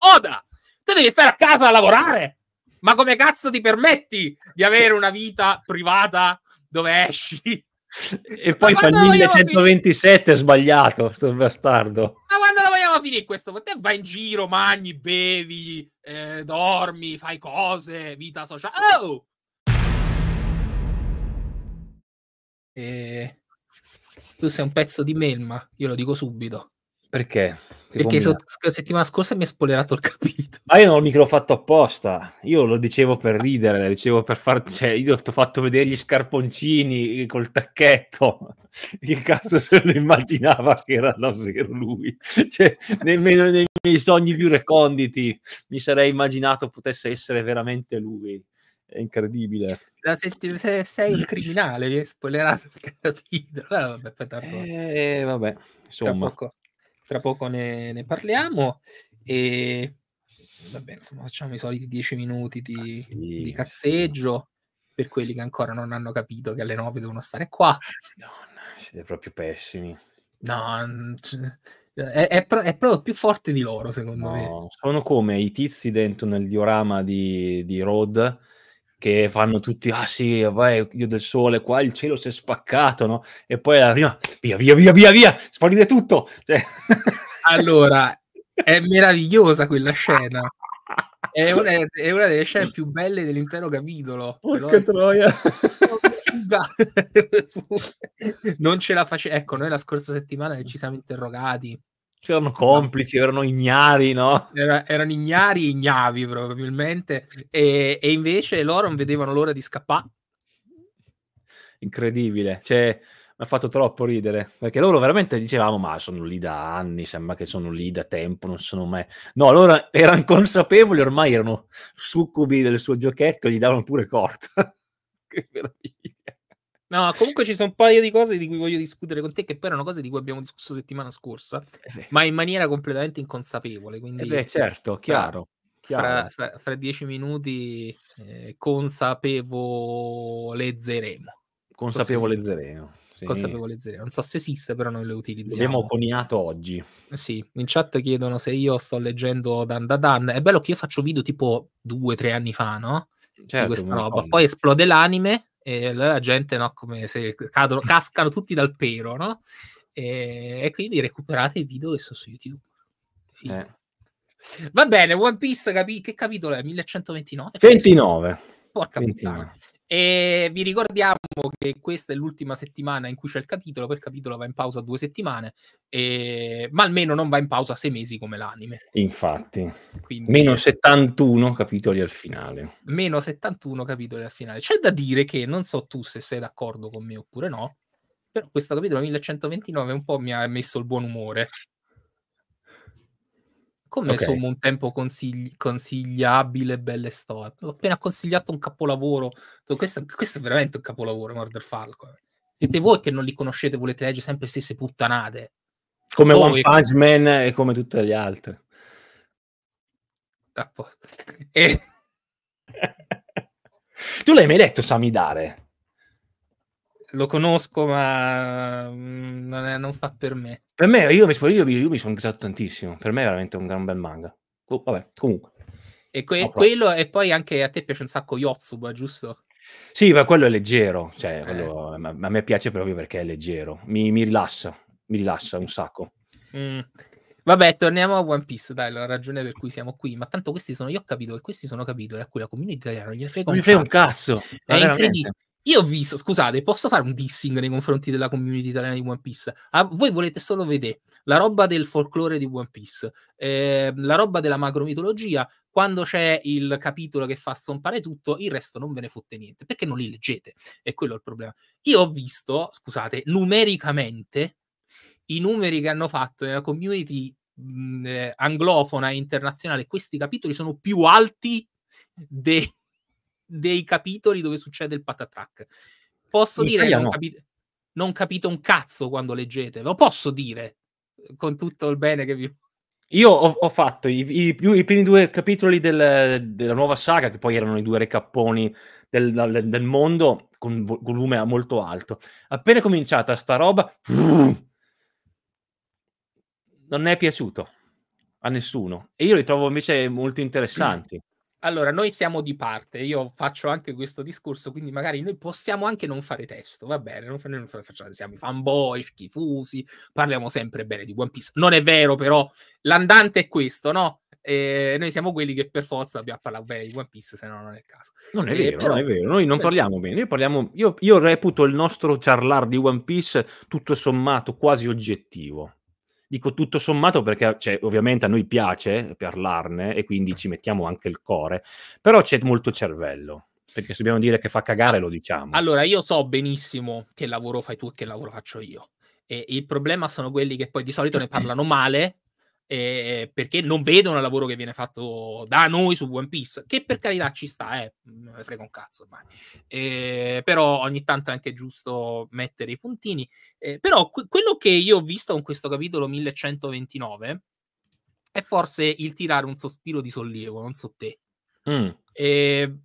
Oda, tu devi stare a casa a lavorare. Ma come cazzo ti permetti di avere una vita privata dove esci? E poi fa il 1127 sbagliato, sto bastardo. Ma quando lo vogliamo finire questo? Te vai in giro, mangi, bevi, eh, dormi, fai cose, vita sociale. Oh! Eh, tu sei un pezzo di melma, io lo dico subito. Perché? Tipo Perché so, la settimana scorsa mi ha spoilerato il capitolo. Ma io non mica l'ho fatto apposta. Io lo dicevo per ridere, lo dicevo per far... Cioè, io ti ho fatto vedere gli scarponcini eh, col tacchetto. Che cazzo se lo immaginava che era davvero lui? Cioè, nemmeno nei miei sogni più reconditi mi sarei immaginato potesse essere veramente lui. È incredibile. Senti- se sei un criminale, mi hai spoilerato il capitolo. Eh, vabbè, tanto... eh, vabbè, insomma tra poco ne, ne parliamo e vabbè, insomma, facciamo i soliti dieci minuti di, ah, sì. di, cazzeggio per quelli che ancora non hanno capito che alle nove devono stare qua. Ah, madonna, siete proprio pessimi. No, è, è, pro- è proprio più forte di loro, secondo no, me. Sono come i tizi dentro nel diorama di, di Road che fanno tutti, ah sì, vai, Dio del Sole, qua il cielo si è spaccato, no? E poi alla prima, via, via, via, via, via, sparire tutto! Cioè... allora, è meravigliosa quella scena. È una, è una, delle scene più belle dell'intero capitolo. Che troia! non ce la facevo. Ecco, noi la scorsa settimana ci siamo interrogati C'erano complici, erano ignari, no? Era, erano ignari e ignavi probabilmente. E, e, invece loro non vedevano l'ora di scappare. Incredibile. Cioè, mi ha fatto troppo ridere. Perché loro veramente dicevamo, ma sono lì da anni, sembra che sono lì da tempo, non sono mai... No, loro erano consapevoli, ormai erano succubi del suo giochetto, gli davano pure corta. che meraviglia. No, comunque ci sono un paio di cose di cui voglio discutere con te, che poi erano cose di cui abbiamo discusso settimana scorsa, eh ma in maniera completamente inconsapevole. Quindi, eh beh, certo, chiaro. Fra, fra, fra dieci minuti eh, consapevolezzeremo. Consapevolezzeremo. Sì. consapevolezzeremo. Non so se esiste, però noi le utilizziamo. Abbiamo coniato oggi. Sì, in chat chiedono se io sto leggendo Dan da Dan. È bello che io faccio video tipo due, tre anni fa, no? Certo, di questa roba. Poi esplode l'anime e la gente, no, come se cadono, cascano tutti dal pero, no? E, e, quindi recuperate i video che sono su YouTube. Eh. Va bene, One Piece, capi- che capitolo è? 1129? 29. Porca 29. E vi ricordiamo che questa è l'ultima settimana in cui c'è il capitolo, poi il capitolo va in pausa due settimane, e... ma almeno non va in pausa sei mesi come l'anime. Infatti, Quindi... meno 71 capitoli al finale. Meno 71 capitoli al finale. C'è da dire che non so tu se sei d'accordo con me oppure no, però questo capitolo 1129 un po' mi ha messo il buon umore. Come okay. insomma un tempo consigli- consigliabile, belle storie. Ho appena consigliato un capolavoro. Questo, questo è veramente un capolavoro, Murder Falco eh. Siete voi che non li conoscete, volete leggere sempre le stesse puttanate. Come voi... One Punch Man e come tutte le altre. E... tu l'hai mai letto Samidare? lo conosco, ma mm, non, è, non, fa per me. Per me, io mi, io, io mi sono gasato tantissimo. Per me è veramente un gran bel manga. Oh, vabbè, comunque. E, que- no, quello, e poi anche a te piace un sacco Yotsuba, giusto? Sì, ma quello è leggero, cioè, eh. quello, a me piace proprio perché è leggero, mi, mi rilassa, mi rilassa un sacco. Mm. Vabbè, torniamo a One Piece, dai, la ragione per cui siamo qui, ma tanto questi sono, io ho capito che questi sono capitoli a cui la community italiana non gliene frega non un, frega un cazzo. È incredibile. Io ho visto, scusate, posso fare un dissing nei confronti della community italiana di One Piece? Ah, voi volete solo vedere la roba del folklore di One Piece, eh, la roba della macromitologia, quando c'è il capitolo che fa stompare tutto, il resto non ve ne fotte niente, perché non li leggete, è quello il problema. Io ho visto, scusate, numericamente, i numeri che hanno fatto nella community mh, eh, anglofona e internazionale, questi capitoli sono più alti dei dei capitoli dove succede il patatrack. Posso In dire che non, no. capi- non capite un cazzo quando leggete, lo posso dire con tutto il bene che vi io ho, ho fatto i, i, i, primi due capitoli del, della nuova saga, che poi erano i due recapponi del, del, mondo, con volume molto alto. Appena cominciata sta roba, non è piaciuto a nessuno. E io li trovo invece molto interessanti. Allora, noi siamo di parte, io faccio anche questo discorso, quindi magari noi possiamo anche non fare testo, va bene, non, noi non facciamo, siamo i fanboy, schifusi, parliamo sempre bene di One Piece. Non è vero però, l'andante è questo, no? Eh, noi siamo quelli che per forza dobbiamo parlare bene di One Piece, se no non è il caso. Non è eh, vero, però... non è vero, noi non parliamo bene, noi parliamo, io, io reputo il nostro charlar di One Piece tutto sommato quasi oggettivo dico tutto sommato perché cioè, ovviamente a noi piace parlarne e quindi ci mettiamo anche il cuore, però c'è molto cervello. Perché se dobbiamo dire che fa cagare lo diciamo. Allora, io so benissimo che lavoro fai tu e che lavoro faccio io. E il problema sono quelli che poi di solito ne parlano male eh, perché non vedono il lavoro che viene fatto da noi su One Piece, che per carità ci sta, eh, non me frega un cazzo ormai. Eh, però ogni tanto è anche giusto mettere i puntini. Eh, però que- quello che io ho visto con questo capitolo 1129 è forse il tirare un sospiro di sollievo, non so te. Mm. Eh,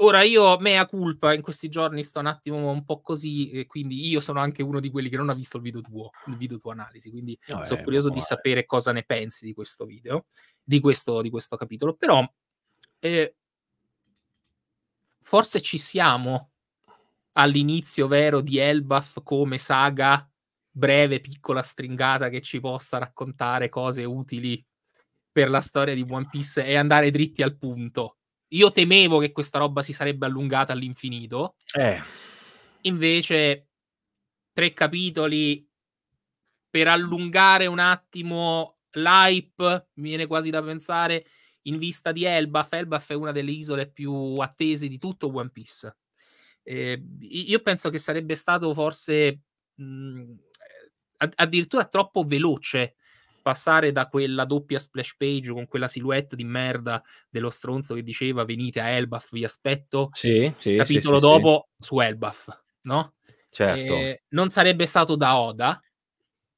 Ora io, mea culpa, in questi giorni sto un attimo un po' così, quindi io sono anche uno di quelli che non ha visto il video tuo, il video tuo analisi, quindi no, sono eh, curioso di eh. sapere cosa ne pensi di questo video, di questo, di questo capitolo, però eh, forse ci siamo all'inizio vero di Elbaf come saga breve, piccola, stringata che ci possa raccontare cose utili per la storia di One Piece e andare dritti al punto io temevo che questa roba si sarebbe allungata all'infinito. Eh. Invece, tre capitoli per allungare un attimo l'hype, mi viene quasi da pensare, in vista di Elbaf. Elbaf è una delle isole più attese di tutto One Piece. Eh, io penso che sarebbe stato forse mh, mm, eh, addirittura troppo veloce passare da quella doppia splash page con quella silhouette di merda dello stronzo che diceva venite a Elbaf, vi aspetto, sì, sì, capitolo sì, dopo su Elbaf, no? Certo. Eh, non sarebbe stato da Oda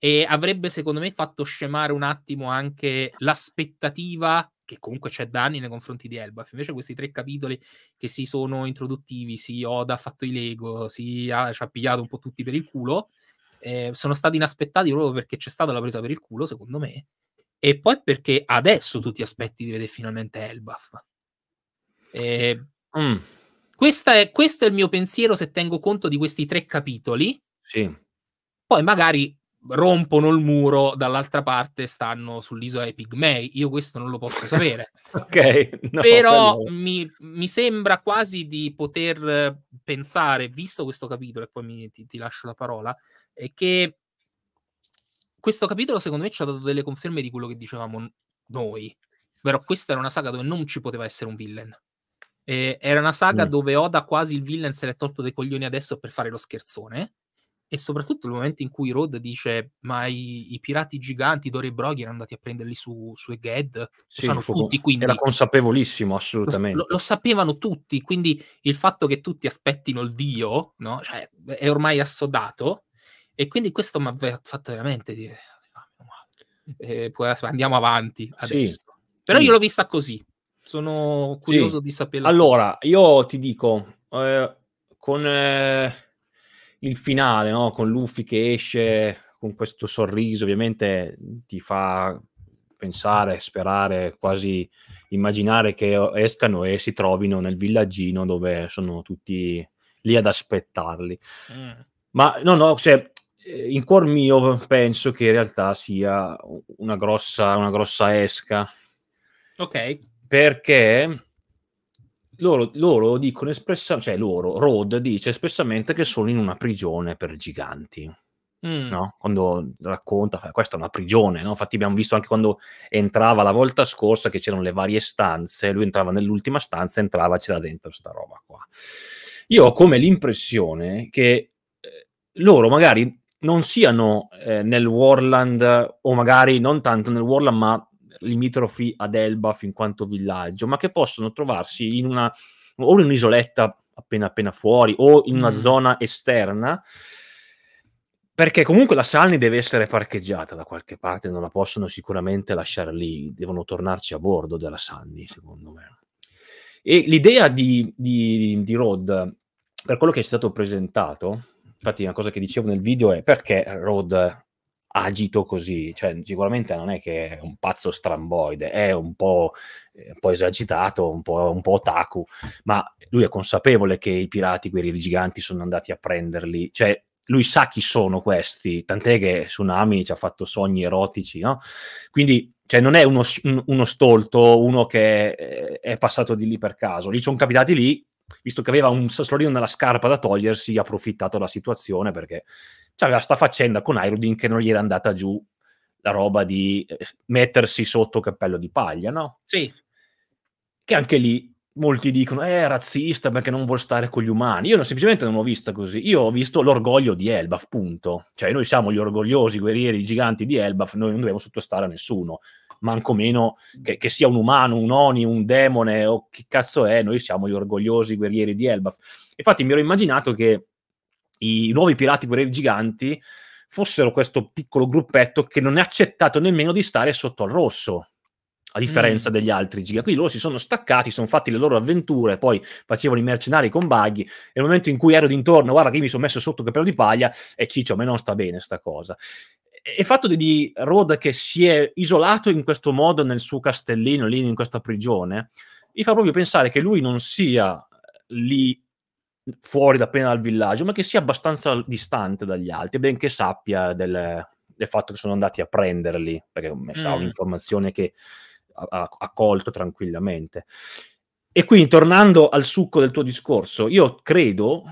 e avrebbe secondo me fatto scemare un attimo anche l'aspettativa che comunque c'è da anni nei confronti di Elbaf. Invece questi tre capitoli che si sono introduttivi, si Oda ha fatto i Lego, si ha, ci ha pigliato un po' tutti per il culo, eh, sono stati inaspettati proprio perché c'è stata la presa per il culo, secondo me, e poi perché adesso tu ti aspetti di vedere finalmente Elbaf. E, ehm, mm. è, questo è il mio pensiero se tengo conto di questi tre capitoli. Sì. Poi magari rompono il muro, dall'altra parte stanno sull'isola dei pigmei. Io questo non lo posso sapere. ok. No, Però no. Mi, mi, sembra quasi di poter pensare, visto questo capitolo, e poi mi, ti, ti lascio la parola, è che questo capitolo secondo me ci ha dato delle conferme di quello che dicevamo noi, però questa era una saga dove non ci poteva essere un villain. Eh, era una saga mm. dove Oda quasi il villain se l'è tolto dei coglioni adesso per fare lo scherzone. E soprattutto il momento in cui Rod dice: Ma i, i pirati giganti, Dory e Broghi, erano andati a prenderli su, su Egghead. sì, sanno fu, tutti. Quindi era consapevolissimo, assolutamente. Lo, lo, lo, sapevano tutti. Quindi il fatto che tutti aspettino il dio no? cioè, è ormai assodato. E quindi questo mi ha fatto veramente dire, ah, eh, andiamo avanti adesso. Sì. Però sì. io l'ho vista così, sono curioso sì. di saperlo. Allora, io ti dico, eh, con eh, il finale, no? con Luffy che esce con questo sorriso, ovviamente ti fa pensare, sperare, quasi immaginare che escano e si trovino nel villaggino dove sono tutti lì ad aspettarli. Mm. Ma no, no, cioè, eh, in cuor mio penso che in realtà sia una grossa, una grossa esca. Ok. Perché loro, loro dicono espressamente, cioè loro, Rod dice espressamente che sono in una prigione per giganti. Mm. No? Quando racconta, questa è una prigione, no? infatti abbiamo visto anche quando entrava la volta scorsa che c'erano le varie stanze, lui entrava nell'ultima stanza, entrava, c'era dentro sta roba qua. Io ho come l'impressione che eh, loro magari non siano eh, nel Warland o magari non tanto nel Warland ma limitrofi ad Elba fin quanto villaggio, ma che possono trovarsi in una o in un'isoletta appena appena fuori o in una mm. zona esterna perché comunque la Salni deve essere parcheggiata da qualche parte, non la possono sicuramente lasciare lì, devono tornarci a bordo della Salni, secondo me. E l'idea di, di, di Rod, per quello che è stato presentato, infatti una cosa che dicevo nel video è perché Rod agito così, cioè sicuramente non è che è un pazzo stramboide, è un po', eh, un po esagitato, un po', un po' otaku, ma lui è consapevole che i pirati, quei guerrieri giganti sono andati a prenderli, cioè lui sa chi sono questi, tant'è che Tsunami ci ha fatto sogni erotici, no? Quindi cioè, non è uno, uno stolto, uno che eh, è passato di lì per caso, lì sono capitati lì visto che aveva un sassolino nella scarpa da togliersi, ha approfittato della situazione perché aveva sta faccenda con Irudin che non gli era andata giù la roba di eh, mettersi sotto cappello di paglia, no? Sì. Che anche lì molti dicono eh, è razzista perché non vuole stare con gli umani. Io semplicemente non l'ho vista così. Io ho visto l'orgoglio di Elbaf, punto. Cioè noi siamo gli orgogliosi guerrieri giganti di Elbaf, noi non dobbiamo sottostare a nessuno manco meno che, che, sia un umano, un oni, un demone o chi cazzo è, noi siamo gli orgogliosi guerrieri di Elbaf. Infatti mi ero immaginato che i nuovi pirati guerrieri giganti fossero questo piccolo gruppetto che non è accettato nemmeno di stare sotto al rosso, a differenza mm. degli altri giga. Quindi loro si sono staccati, sono fatti le loro avventure, poi facevano i mercenari con Baghi. E nel momento in cui ero d'intorno, guarda che io mi sono messo sotto il cappello di paglia e Ciccio, a me non sta bene sta cosa il fatto di, di Rod che si è isolato in questo modo nel suo castellino, lì in questa prigione, mi fa proprio pensare che lui non sia eh, lì fuori da appena dal villaggio, ma che sia abbastanza distante dagli altri, benché sappia del, del fatto che sono andati a prenderli, perché mm. sa, un'informazione che ha, ha colto tranquillamente. E quindi, tornando al succo del tuo discorso, io credo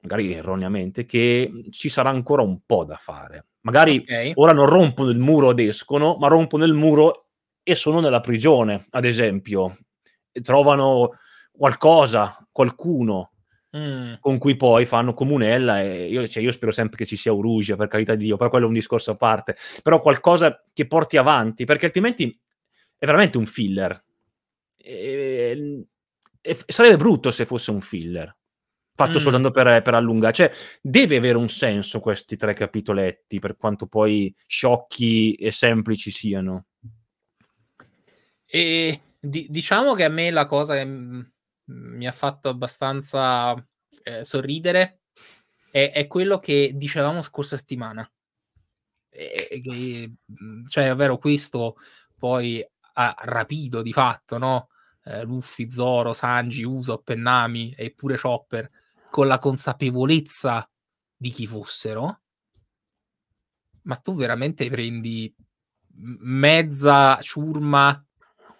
magari erroneamente, che ci sarà ancora un po' da fare. Magari okay. ora non rompono il muro ed escono, ma rompono il muro e sono nella prigione, ad esempio, e trovano qualcosa, qualcuno mm. con cui poi fanno comunella. E io, cioè, io spero sempre che ci sia Urugia, per carità di Dio, però quello è un discorso a parte. Però qualcosa che porti avanti, perché altrimenti è veramente un filler. E, e, sarebbe brutto se fosse un filler fatto mm. soltanto per, per, allungare. Cioè, deve avere un senso questi tre capitoletti, per quanto poi sciocchi e semplici siano. E di- diciamo che a me la cosa che m- mm, mi ha fatto abbastanza eh, sorridere è-, è quello che dicevamo scorsa settimana. E, e, mm, cioè, ovvero questo poi ha rapito di fatto, no? Eh, Luffy, Zoro, Sanji, Usopp e Nami, eppure Chopper con la consapevolezza di chi fossero, ma tu veramente prendi mezza ciurma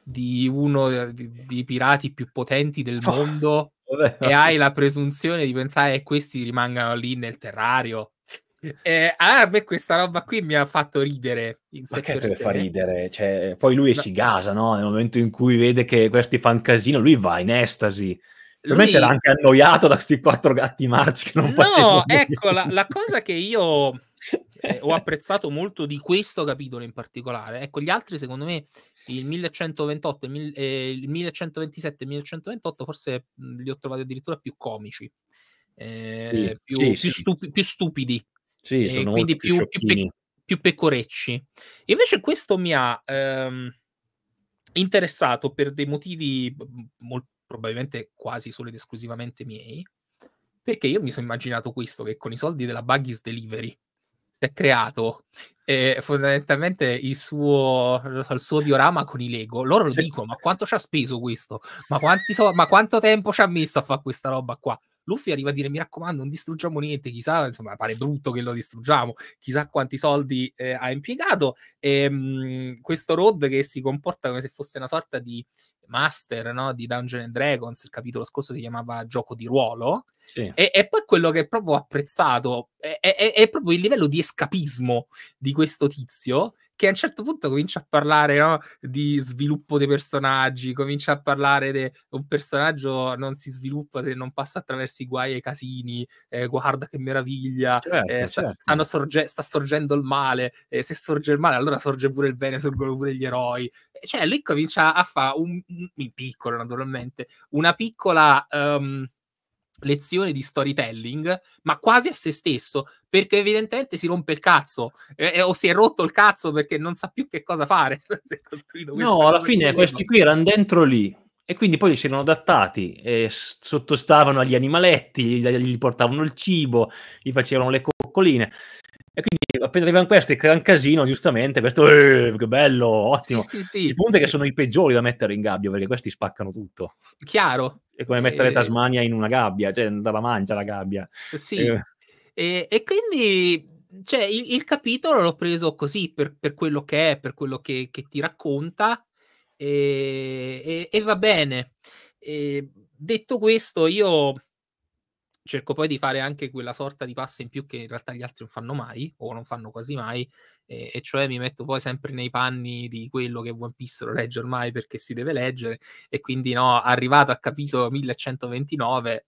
di uno eh, dei pirati più potenti del oh, mondo oh, e hai la presunzione di pensare che questi rimangano lì nel terrario. Eh, a me questa roba qui mi ha fatto ridere. In Ma che deve far ridere? Cioè, poi lui no. si gasa, no? Nel momento in cui vede che questi fanno casino, lui va in estasi. Probabilmente lui... l'ha anche annoiato da questi quattro gatti marci che non No, ecco, la, la, cosa che io eh, ho apprezzato molto di questo capitolo in particolare, ecco, gli altri secondo me il 1128, il, eh, il 1127 e il 1128 forse mm, li ho trovati addirittura più comici, eh, sì, più, sì, più, sì. Stupi, più, stupidi, sì, eh, quindi più, più, pe- più, pecorecci. Invece questo mi ha... Ehm, interessato per dei motivi molto probabilmente quasi solo ed esclusivamente miei, perché io mi sono immaginato questo, che con i soldi della Buggies Delivery si è creato eh, fondamentalmente il suo, il suo, diorama con i Lego. Loro lo dicono, ma quanto ci ha speso questo? Ma, so- ma quanto tempo ci ha messo a fare questa roba qua? Luffy arriva a dire mi raccomando non distruggiamo niente, chissà, insomma pare brutto che lo distruggiamo, chissà quanti soldi eh, ha impiegato. E, ehm, mh, questo Road che si comporta come se fosse una sorta di master no? di Dungeon and Dragons, il capitolo scorso si chiamava Gioco di ruolo, sì. e, e, poi quello che è proprio apprezzato è, è, è proprio il livello di escapismo di questo tizio che a un certo punto comincia a parlare no, di sviluppo dei personaggi, comincia a parlare di un personaggio non si sviluppa se non passa attraverso i guai e i casini, eh, guarda che meraviglia, eh, certo, eh, sta, certo. sorge- sta sorgendo il male, eh, se sorge il male allora sorge pure il bene, sorgono pure gli eroi. Cioè lui comincia a fare un, un, piccolo naturalmente, una piccola... Um, lezione di storytelling, ma quasi a se stesso, perché evidentemente si rompe il cazzo eh, eh o si è rotto il cazzo perché non sa più che cosa fare. no, alla fine questi qui erano dentro lì e quindi poi si erano adattati, eh, sottostavano agli animaletti, gli portavano il cibo, gli facevano le coccoline appena arrivano questi crea un casino, giustamente, questo eh, che bello, ottimo. Sì, sì, sì. Il punto è che sono i peggiori da mettere in gabbia perché questi spaccano tutto. Chiaro. È come mettere e... Eh. Tasmania in una gabbia, cioè non dalla mangia la gabbia. Eh, sì. E... E, e, quindi cioè, il, il, capitolo l'ho preso così per, per, quello che è, per quello che, che ti racconta e, va bene. detto questo, io cerco poi di fare anche quella sorta di passo in più che in realtà gli altri non fanno mai o non fanno quasi mai eh, e cioè mi metto poi sempre nei panni di quello che One Piece lo legge ormai perché si deve leggere e quindi no, arrivato a capitolo 1129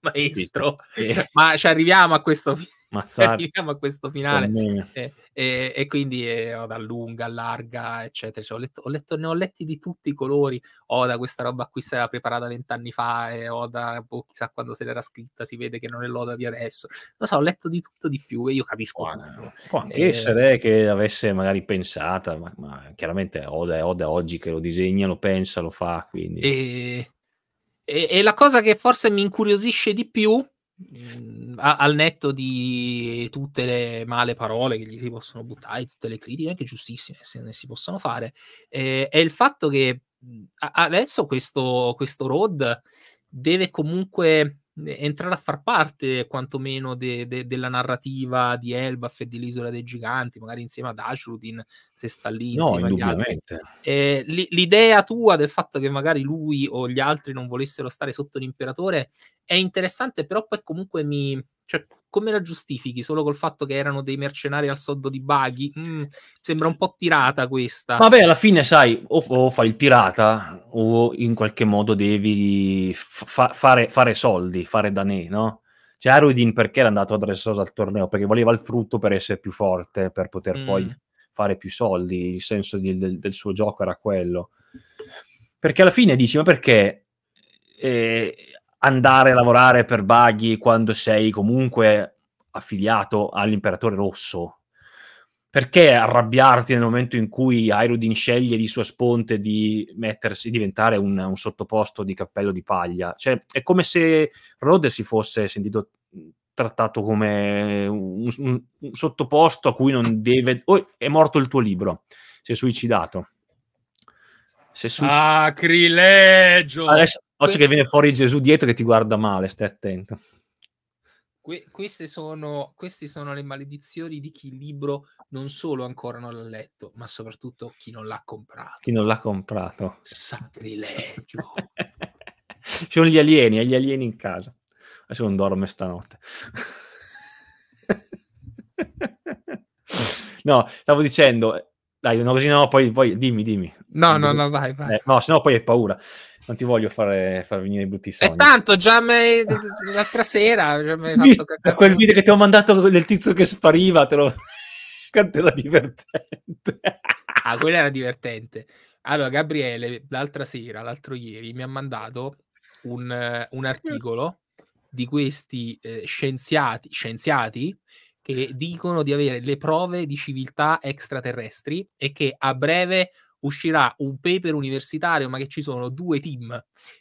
maestro sì, sì. Eh. ma ci arriviamo a questo, arriviamo a questo finale eh, e, e quindi eh, ho da lunga, larga, eccetera. Cioè, ho letto, ho letto, ne ho letti di tutti i colori. Oda, questa roba qui si era preparata vent'anni fa e Oda, boh, chissà quando se l'era scritta, si vede che non è l'Oda di adesso. Non so, ho letto di tutto di più e io capisco. Può, tutto. può anche eh, essere che avesse magari pensata, ma, ma chiaramente Oda è Oda oggi che lo disegna, lo pensa, lo fa, quindi... E... E, e, la cosa che forse mi incuriosisce di più Mhmm, a, al netto di tutte le male parole che gli si possono buttare, tutte le critiche, anche giustissime, se ne si possono fare, eh, è il fatto che mhmm, adesso questo, questo road deve comunque entrare a far parte quantomeno de, de, della narrativa di Elbaf e dell'isola dei giganti, magari insieme ad Ashrudin, se sta lì. No, indubbiamente. Eh, l- l'idea tua del fatto che magari lui o gli altri non volessero stare sotto l'imperatore è interessante, però poi comunque mi, cioè, come la giustifichi? Solo col fatto che erano dei mercenari al soldo di Baghi? Mm, sembra un po' tirata questa. Vabbè, alla fine, sai, o, o fai il pirata o in qualche modo devi fa- fare, fare, soldi, fare danè, no? Cioè, Arudin perché era andato adesso al torneo? Perché voleva il frutto per essere più forte, per poter mm. poi fare più soldi. Il senso di, del, del suo gioco era quello. Perché alla fine dici, ma perché eh, andare a lavorare per Baghi quando sei comunque affiliato all'imperatore rosso? Perché arrabbiarti nel momento in cui Irodin sceglie di sua sponte di mettersi, diventare un, un sottoposto di cappello di paglia? Cioè, è come se Rode si fosse sentito trattato come un, un, un, sottoposto a cui non deve... Oh, è morto il tuo libro, si è suicidato. Si è suicidato. Sacrilegio! Adesso, Oggi che viene fuori Gesù dietro che ti guarda male, stai attento. Que- queste, sono, queste, sono, le maledizioni di chi il libro non solo ancora non l'ha letto, ma soprattutto chi non l'ha comprato. Chi non l'ha comprato. Sacrilegio. Ci sono gli alieni, gli alieni in casa. Adesso non dorme stanotte. no, stavo dicendo, eh, dai, no, così no, poi, poi dimmi, dimmi. No, no, no, vai, vai. Eh, no, sennò poi hai paura non ti voglio fare, far venire i brutti sogni. E tanto già me, l'altra sera già me Mi, fatto quel video che ti ho mandato del tizio che spariva, te lo... Quanto era divertente. ah, quello era divertente. Allora, Gabriele, l'altra sera, l'altro ieri, mi ha mandato un, eh, un articolo di questi eh, scienziati, scienziati che dicono di avere le prove di civiltà extraterrestri e che a breve uscirà un paper universitario, ma che ci sono due team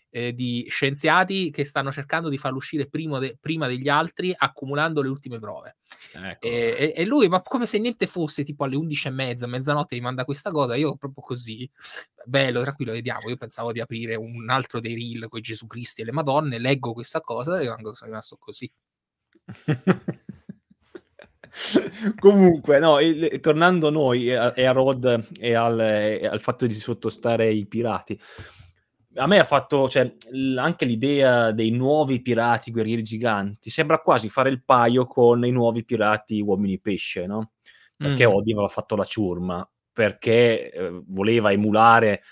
eh, di scienziati che stanno cercando di farlo uscire de- prima degli altri, accumulando le ultime prove. Ecco. Eh, eh. E, e, lui, ma come se niente fosse, tipo alle 11 e mezza, mezzanotte, mi manda questa cosa, io proprio così, bello, tranquillo, vediamo, io pensavo di aprire un altro dei reel con Gesù Cristo e le Madonne, leggo questa cosa e rimango, sono rimasto così. Comunque, no, il, tornando noi e a, a Rod e al, e al, fatto di sottostare i pirati, a me ha fatto, cioè, l- anche l'idea dei nuovi pirati guerrieri giganti sembra quasi fare il paio con i nuovi pirati uomini pesce, no? Perché mm. Odin aveva fatto la ciurma, perché eh, voleva emulare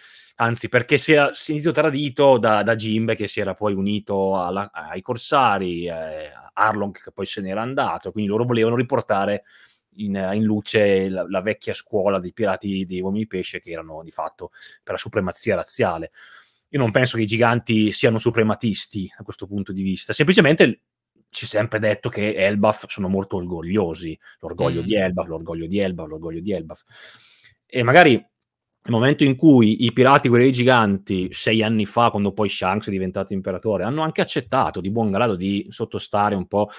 anzi perché si era sentito tradito da, da Jimbe che si era poi unito alla, ai Corsari, eh, Arlong che poi se n'era andato, quindi loro volevano riportare in, in luce la, la, vecchia scuola dei pirati dei uomini pesce che erano di fatto per la supremazia razziale. Io non penso che i giganti siano suprematisti da questo punto di vista, semplicemente ci è sempre detto che Elbaf sono molto orgogliosi, l'orgoglio mm. di Elbaf, l'orgoglio di Elbaf, l'orgoglio di Elbaf. E magari nel momento in cui i pirati guerrieri giganti, sei anni fa, quando poi Shanks è diventato imperatore, hanno anche accettato di buon grado di sottostare un po'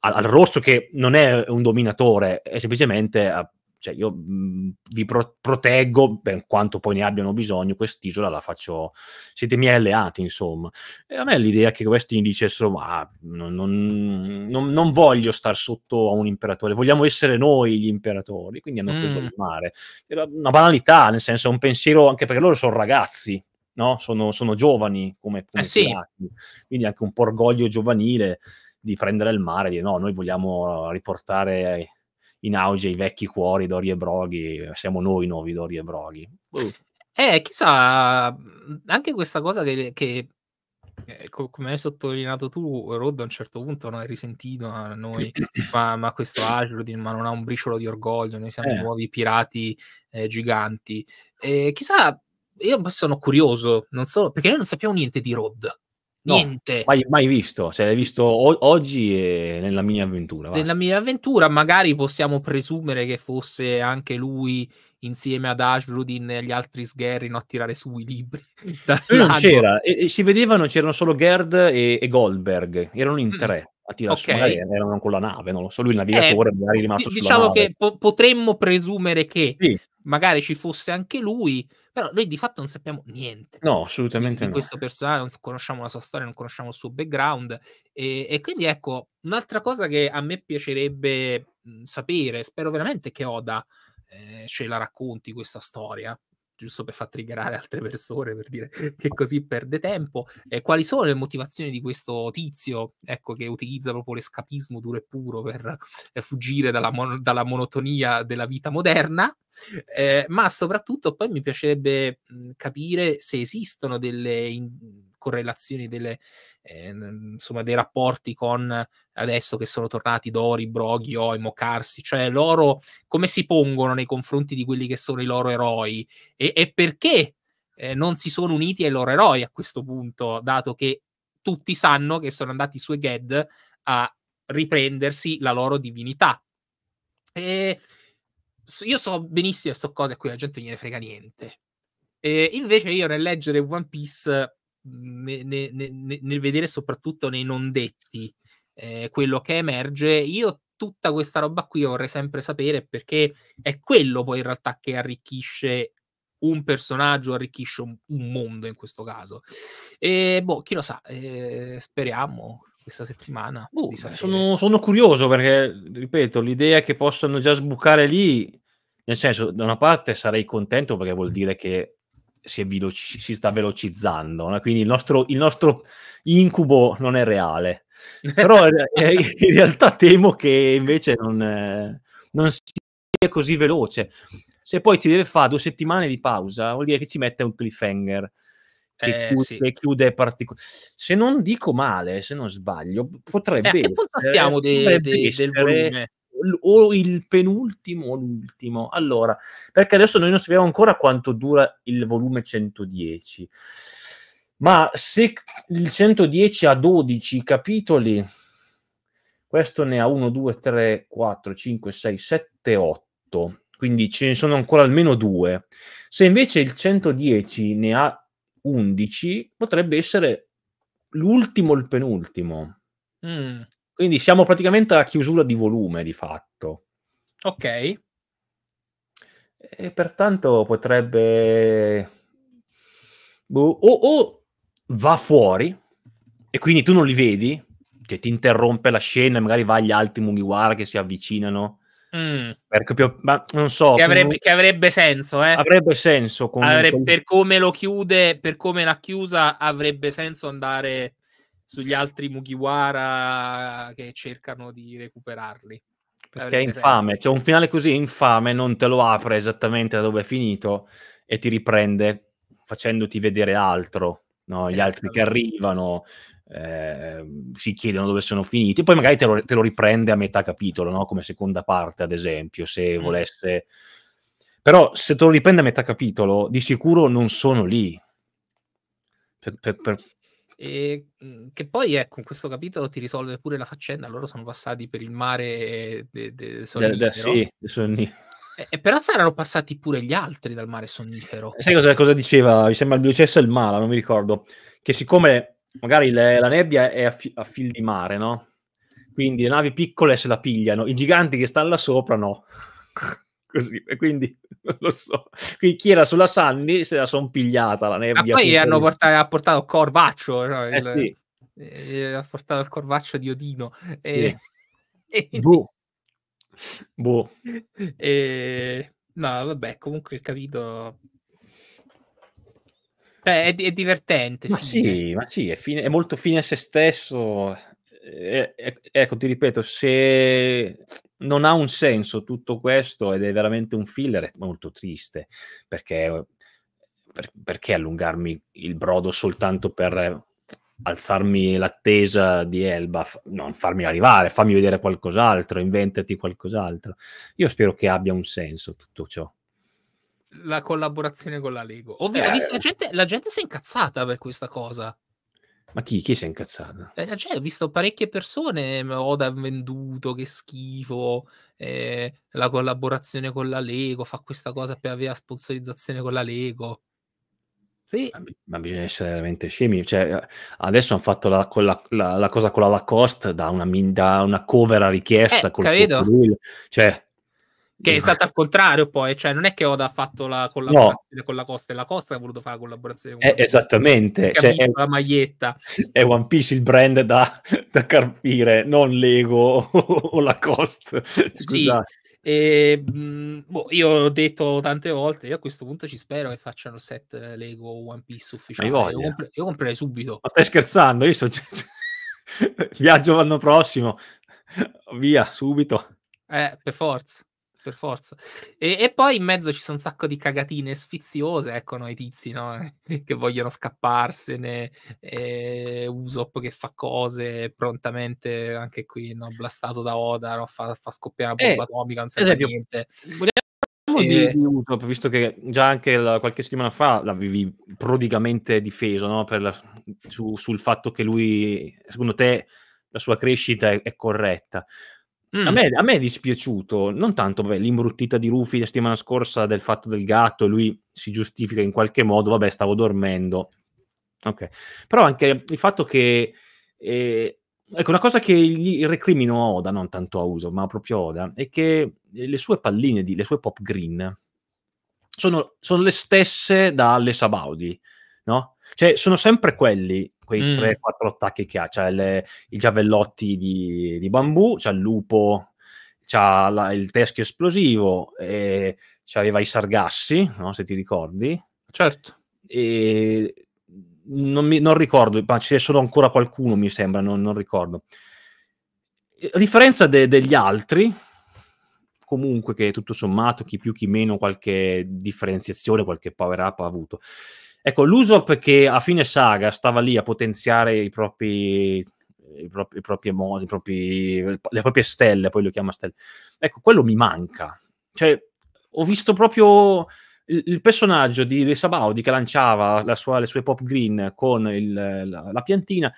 al, al rosso che non è un dominatore, è semplicemente ah, cioè io mhmm, vi pro- proteggo per quanto poi ne abbiano bisogno, quest'isola la faccio, siete miei alleati insomma. E a me l'idea che questi dicessero ma non, non, non, non voglio star sotto a un imperatore, vogliamo essere noi gli imperatori, quindi hanno mm. preso il mare. Era una banalità, nel senso è un pensiero anche perché loro sono ragazzi, No? Sono, sono, giovani come appunto, eh sì. quindi anche un po' orgoglio giovanile di prendere il mare di no, noi vogliamo riportare in auge i vecchi cuori Dori e Broghi, siamo noi nuovi Dori e Broghi. Uh. Eh, chissà, anche questa cosa che, che eh, come hai sottolineato tu, Rod a un certo punto non è risentito a noi, ma, ma questo Azure ma non ha un briciolo di orgoglio, noi siamo eh. nuovi pirati eh, giganti. Eh, chissà, io sono curioso, non so, perché noi non sappiamo niente di Rod. Niente. mai, mai, visto, se l'hai visto o- oggi e nella mia avventura. Basta. Nella mia avventura magari possiamo presumere che fosse anche lui insieme ad Ashrudin e agli altri sgherrino a tirare su i libri. Lui non c'era, e, e si vedevano, c'erano solo Gerd e, e Goldberg, erano in mm. tre a tirarsi, okay. magari erano con la nave, non lo so, lui il eh, navigatore eh, magari è rimasto d- Diciamo che po- potremmo presumere che sì. magari ci fosse anche lui, però noi di fatto non sappiamo niente. No, assolutamente di, no. questo personaggio, non conosciamo la sua storia, non conosciamo il suo background e, e quindi ecco, un'altra cosa che a me piacerebbe mhmm, sapere, spero veramente che Oda eh, ce la racconti questa storia, giusto per far triggerare altre persone, per dire che così perde tempo. Eh, quali sono le motivazioni di questo tizio, ecco, che utilizza proprio l'escapismo duro e puro per eh, fuggire dalla, mon- dalla, monotonia della vita moderna? Eh, ma soprattutto poi mi piacerebbe mh, capire se esistono delle in- correlazioni delle, eh, insomma, dei rapporti con adesso che sono tornati Dori, Broghi, Oimo, Carsi, cioè loro come si pongono nei confronti di quelli che sono i loro eroi e, e perché eh, non si sono uniti ai loro eroi a questo punto, dato che tutti sanno che sono andati su Eged a riprendersi la loro divinità. E io so benissimo che so cose a cui la gente non gliene frega niente. E invece io nel leggere One Piece ne, ne, ne, nel vedere soprattutto nei non detti eh, quello che emerge, io tutta questa roba qui vorrei sempre sapere perché è quello poi in realtà che arricchisce un personaggio, arricchisce un, un mondo in questo caso. E boh, chi lo sa, eh, speriamo questa settimana. Boh, sono, sono, curioso perché, ripeto, l'idea che possano già sbucare lì, nel senso, da una parte sarei contento perché vuol dire che si, veloci- si sta velocizzando, no? quindi il nostro, il nostro, incubo non è reale. Però eh, eh, in realtà temo che invece non, eh, non sia così veloce. Se poi ci deve fare due settimane di pausa, vuol dire che ci mette un cliffhanger che, eh, chiude, sì. chiude particolare. Se non dico male, se non sbaglio, potrebbe. Eh, a che punto stiamo de, de, del volume? o il penultimo o l'ultimo. Allora, perché adesso noi non sappiamo ancora quanto dura il volume 110. Ma se il 110 ha 12 capitoli, questo ne ha 1, 2, 3, 4, 5, 6, 7, 8. Quindi ce ne sono ancora almeno due. Se invece il 110 ne ha 11, potrebbe essere l'ultimo o il penultimo. Mm. Quindi siamo praticamente alla chiusura di volume di fatto. Ok. E pertanto potrebbe... Boh, o, o va fuori e quindi tu non li vedi, cioè ti interrompe la scena, magari va agli altri Mugiwara che si avvicinano. Mm. Perché più, ma non so. Che avrebbe, con... che avrebbe senso, eh? Avrebbe senso. Con... Avrebbe, per come lo chiude, per come l'ha chiusa, avrebbe senso andare sugli altri Mugiwara che cercano di recuperarli. Perché è infame, senso. cioè un finale così infame non te lo apre esattamente da dove è finito e ti riprende facendoti vedere altro, no? gli altri che arrivano, eh, si chiedono dove sono finiti, poi magari te lo, te lo riprende a metà capitolo, no? come seconda parte, ad esempio, se mm. volesse. Però se te lo riprende a metà capitolo, di sicuro non sono lì. Per, per, per, e, mhmm, che poi è con ecco, questo capitolo ti risolve pure la faccenda loro sono passati per il mare de, de sonnifero de, de, sì, de sonni. e, e, però saranno passati pure gli altri dal mare sonnifero sai cosa, cosa diceva mi sembra il biocesso e il mala non mi ricordo che siccome magari le, la nebbia è a, fi, a, fil di mare no? quindi le navi piccole se la pigliano i giganti che stanno là sopra no così, e quindi non lo so. Quindi chi era sulla Sandy se la son pigliata la nebbia. Ma poi hanno portato, ha portato Corvaccio, no? eh, il, sì. Eh, eh, ha portato il Corvaccio di Odino. Sì. E... boh. boh. E... No, vabbè, comunque il capito... Cioè, è, è, divertente. Ma sì, sì ma sì è, fine, è molto fine a se stesso. E, eh, eh, ecco, ti ripeto, se non ha un senso tutto questo ed è veramente un filler molto triste perché, per, perché allungarmi il brodo soltanto per alzarmi l'attesa di Elba, non farmi arrivare, fammi vedere qualcos'altro, inventati qualcos'altro. Io spero che abbia un senso tutto ciò. La collaborazione con la Lego. Ovvio, eh, la gente, la gente si è incazzata per questa cosa. Ma chi, chi si è incazzato? Eh, eh cioè, ho visto parecchie persone, Oda ha venduto, che schifo, eh, la collaborazione con la Lego, fa questa cosa per avere la sponsorizzazione con la Lego. Sì. Ma bisogna essere veramente scemi. Cioè, eh, adesso hanno fatto la, la, la, la, cosa con la Lacoste da una, da una cover a richiesta. Eh, col, col, cioè, che è stata al contrario poi, cioè non è che Oda ha fatto la collaborazione no. con la Costa, è la Costa che ha voluto fare la collaborazione con la eh, Costa. Esattamente. cioè, è, la maglietta. È One Piece il brand da, da carpire, non Lego o la Costa. Sì. E, ehm, boh, io l'ho detto tante volte, io a questo punto ci spero che facciano il set Lego One Piece ufficiale. Io, compre- io comprerei subito. Ma stai scherzando? Io sto... Viaggio l'anno prossimo. Via, subito. Eh, per forza per forza. E, e, poi in mezzo ci sono un sacco di cagatine sfiziose, ecco, no, i tizi, no? che vogliono scapparsene, e eh, Usopp che fa cose prontamente, anche qui, no? blastato da Oda, no? fa, fa, scoppiare la bomba eh, atomica, non serve esempio, niente. Vogliamo e... di, di Usopp, visto che già anche la, qualche settimana fa l'avevi prodigamente difeso no? la, su, sul fatto che lui, secondo te, la sua crescita è, è corretta. Mm. A, me, a, me, è dispiaciuto, non tanto vabbè, l'imbruttita di Rufy la settimana scorsa del fatto del gatto, e lui si giustifica in qualche modo, vabbè, stavo dormendo. Ok, però anche il fatto che... Eh, ecco, una cosa che gli recrimino a Oda, non tanto a Uso, ma proprio a Oda, è che eh, le sue palline, di, le sue pop green, sono, sono le stesse da Ale Sabaudi, no? Cioè, sono sempre quelli quei mm. 3-4 attacchi che ha, c'ha le, i giavellotti di, di bambù, c'ha il lupo, c'ha la, il teschio esplosivo, e c'aveva i sargassi, no? se ti ricordi. Certo. E non, mi, non ricordo, ma ce ne sono ancora qualcuno, mi sembra, non, non ricordo. A differenza de, degli altri, comunque che tutto sommato, chi più chi meno, qualche differenziazione, qualche power up ha avuto Ecco, l'Usopp che a fine saga stava lì a potenziare i propri, i propri, i propri, modi, i propri, le proprie stelle, poi lo chiama stelle. Ecco, quello mi manca. Cioè, ho visto proprio il, il personaggio di, di Sabaudi che lanciava sua, le sue pop green con il, la, la, piantina,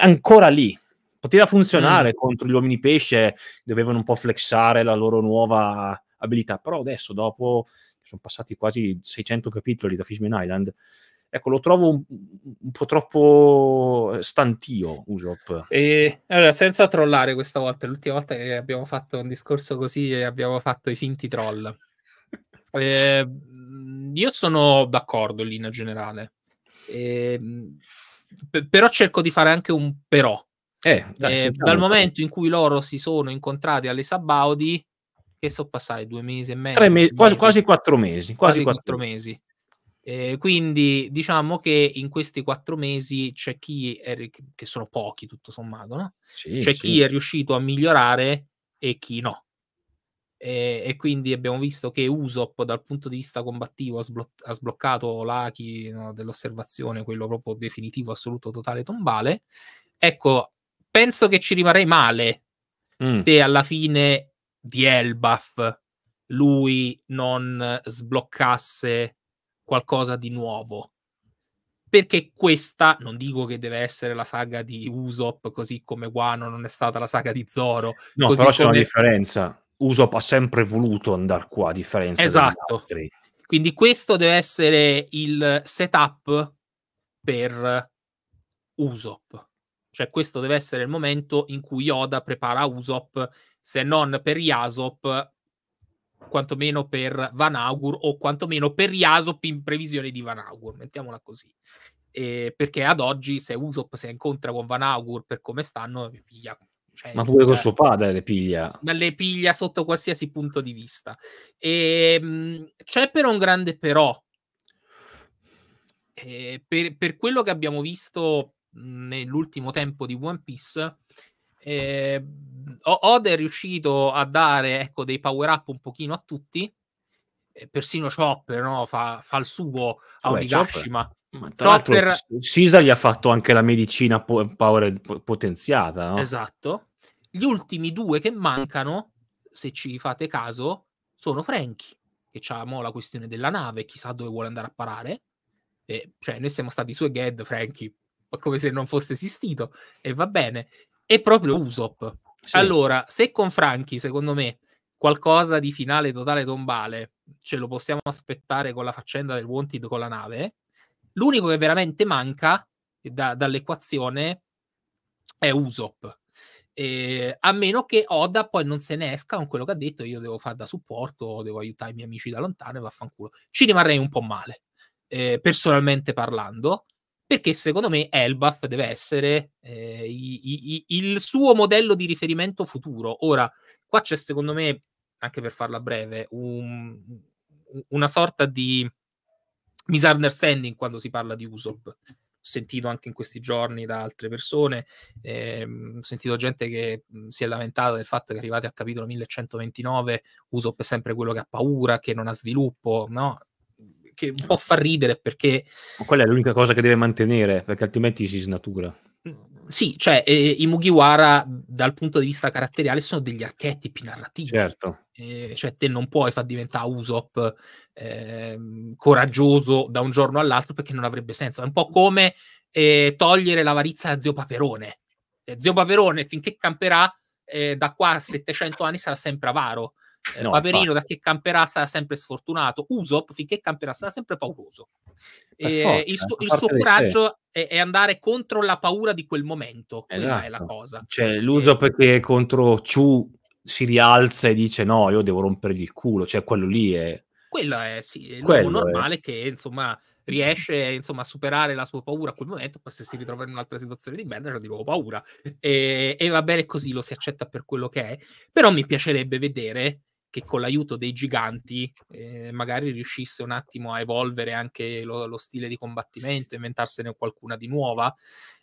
ancora lì. Poteva funzionare mm. contro gli uomini pesce, dovevano un po' flexare la loro nuova abilità, però adesso, dopo, sono passati quasi 600 capitoli da Fishman Island, Ecco, lo trovo un, un po' troppo stantio, Usopp. E, allora, senza trollare questa volta, l'ultima volta che abbiamo fatto un discorso così e abbiamo fatto i finti troll. eh, io sono d'accordo in linea generale. Eh, p- però cerco di fare anche un però. Eh, dai, eh, dal momento in cui loro si sono incontrati alle Sabaudi, che so passare due mesi e mezzo, me- quasi, quasi, quattro mesi, quasi, quasi quattro, quattro mesi. Eh, quindi diciamo che in questi quattro mesi c'è chi, è, che sono pochi tutto sommato, no? sì, c'è sì. chi è riuscito a migliorare e chi no. E, e, quindi abbiamo visto che Usopp dal punto di vista combattivo ha, sbloc- ha sbloccato l'Aki no, dell'osservazione, quello proprio definitivo, assoluto, totale, tombale. Ecco, penso che ci rimarrei male mm. se alla fine di Elbaf lui non sbloccasse qualcosa di nuovo. Perché questa, non dico che deve essere la saga di Usopp, così come Guano non è stata la saga di Zoro. No, però come... c'è una differenza. Usopp ha sempre voluto andare qua, a differenza esatto. Quindi questo deve essere il setup per Usopp. Cioè questo deve essere il momento in cui Oda prepara Usopp, se non per Yasop, quantomeno per Van Augur o quantomeno per Yasop in previsione di Van Augur, mettiamola così. Eh, perché ad oggi se Usopp si incontra con Van Augur per come stanno, piglia cioè, ma pure con cioè suo padre le piglia. Ma le piglia sotto qualsiasi punto di vista. E, ehm, c'è però un grande però. Eh, per, per, quello che abbiamo visto nell'ultimo tempo di One Piece, eh, Od è riuscito a dare ecco, dei power up un pochino a tutti. Persino Chopper no? fa, fa, il suo a Onigashima. Ma tra Chopper... l'altro, Caesar gli ha fatto anche la medicina power potenziata. No? Esatto. Gli ultimi due che mancano, se ci fate caso, sono Franky che ha la questione della nave, chissà dove vuole andare a parare. E, cioè, noi siamo stati su e Ged, Frankie, come se non fosse esistito, e va bene è proprio Usopp. Sì. Allora, se con Franchi, secondo me, qualcosa di finale totale tombale ce lo possiamo aspettare con la faccenda del Wanted con la nave, l'unico che veramente manca da, dall'equazione è Usopp. Eh, a meno che Oda poi non se ne esca con quello che ha detto io devo fare da supporto, devo aiutare i miei amici da lontano e vaffanculo. Ci rimarrei un po' male, eh, personalmente parlando, perché secondo me Elbaf deve essere eh, i, i, il suo modello di riferimento futuro. Ora, qua c'è secondo me, anche per farla breve, un, una sorta di misunderstanding quando si parla di Usopp. Ho sentito anche in questi giorni da altre persone, eh, ho sentito gente che si è lamentata del fatto che arrivati al capitolo 1129 Usopp è sempre quello che ha paura, che non ha sviluppo, no? che un po' fa ridere perché... Ma quella è l'unica cosa che deve mantenere, perché altrimenti si snatura. Mm, sì, cioè eh, i Mugiwara dal punto di vista caratteriale sono degli archetipi narrativi. Certo. Eh, cioè te non puoi far diventare Usopp eh, coraggioso da un giorno all'altro perché non avrebbe senso. È un po' come eh, togliere l'avarizia a Zio Paperone. Zio Paperone finché camperà eh, da qua a 700 anni sarà sempre avaro eh, no, Paperino da che camperà sarà sempre sfortunato, Usop finché camperà sarà sempre pauroso. Eh, forza, il, eh, su- il suo coraggio è, è, andare contro la paura di quel momento, esatto. è la esatto. cosa. Cioè, eh, l'Usop eh, che contro Chu si rialza e dice no, io devo rompergli il culo, cioè quello lì è... Quello è, sì, è quello normale è. che insomma riesce insomma, a superare la sua paura a quel momento, poi se si ritrova in un'altra situazione di merda cioè di nuovo paura e, e va bene così, lo si accetta per quello che è, però mi piacerebbe vedere che con l'aiuto dei giganti eh, magari riuscisse un attimo a evolvere anche lo, lo, stile di combattimento, inventarsene qualcuna di nuova.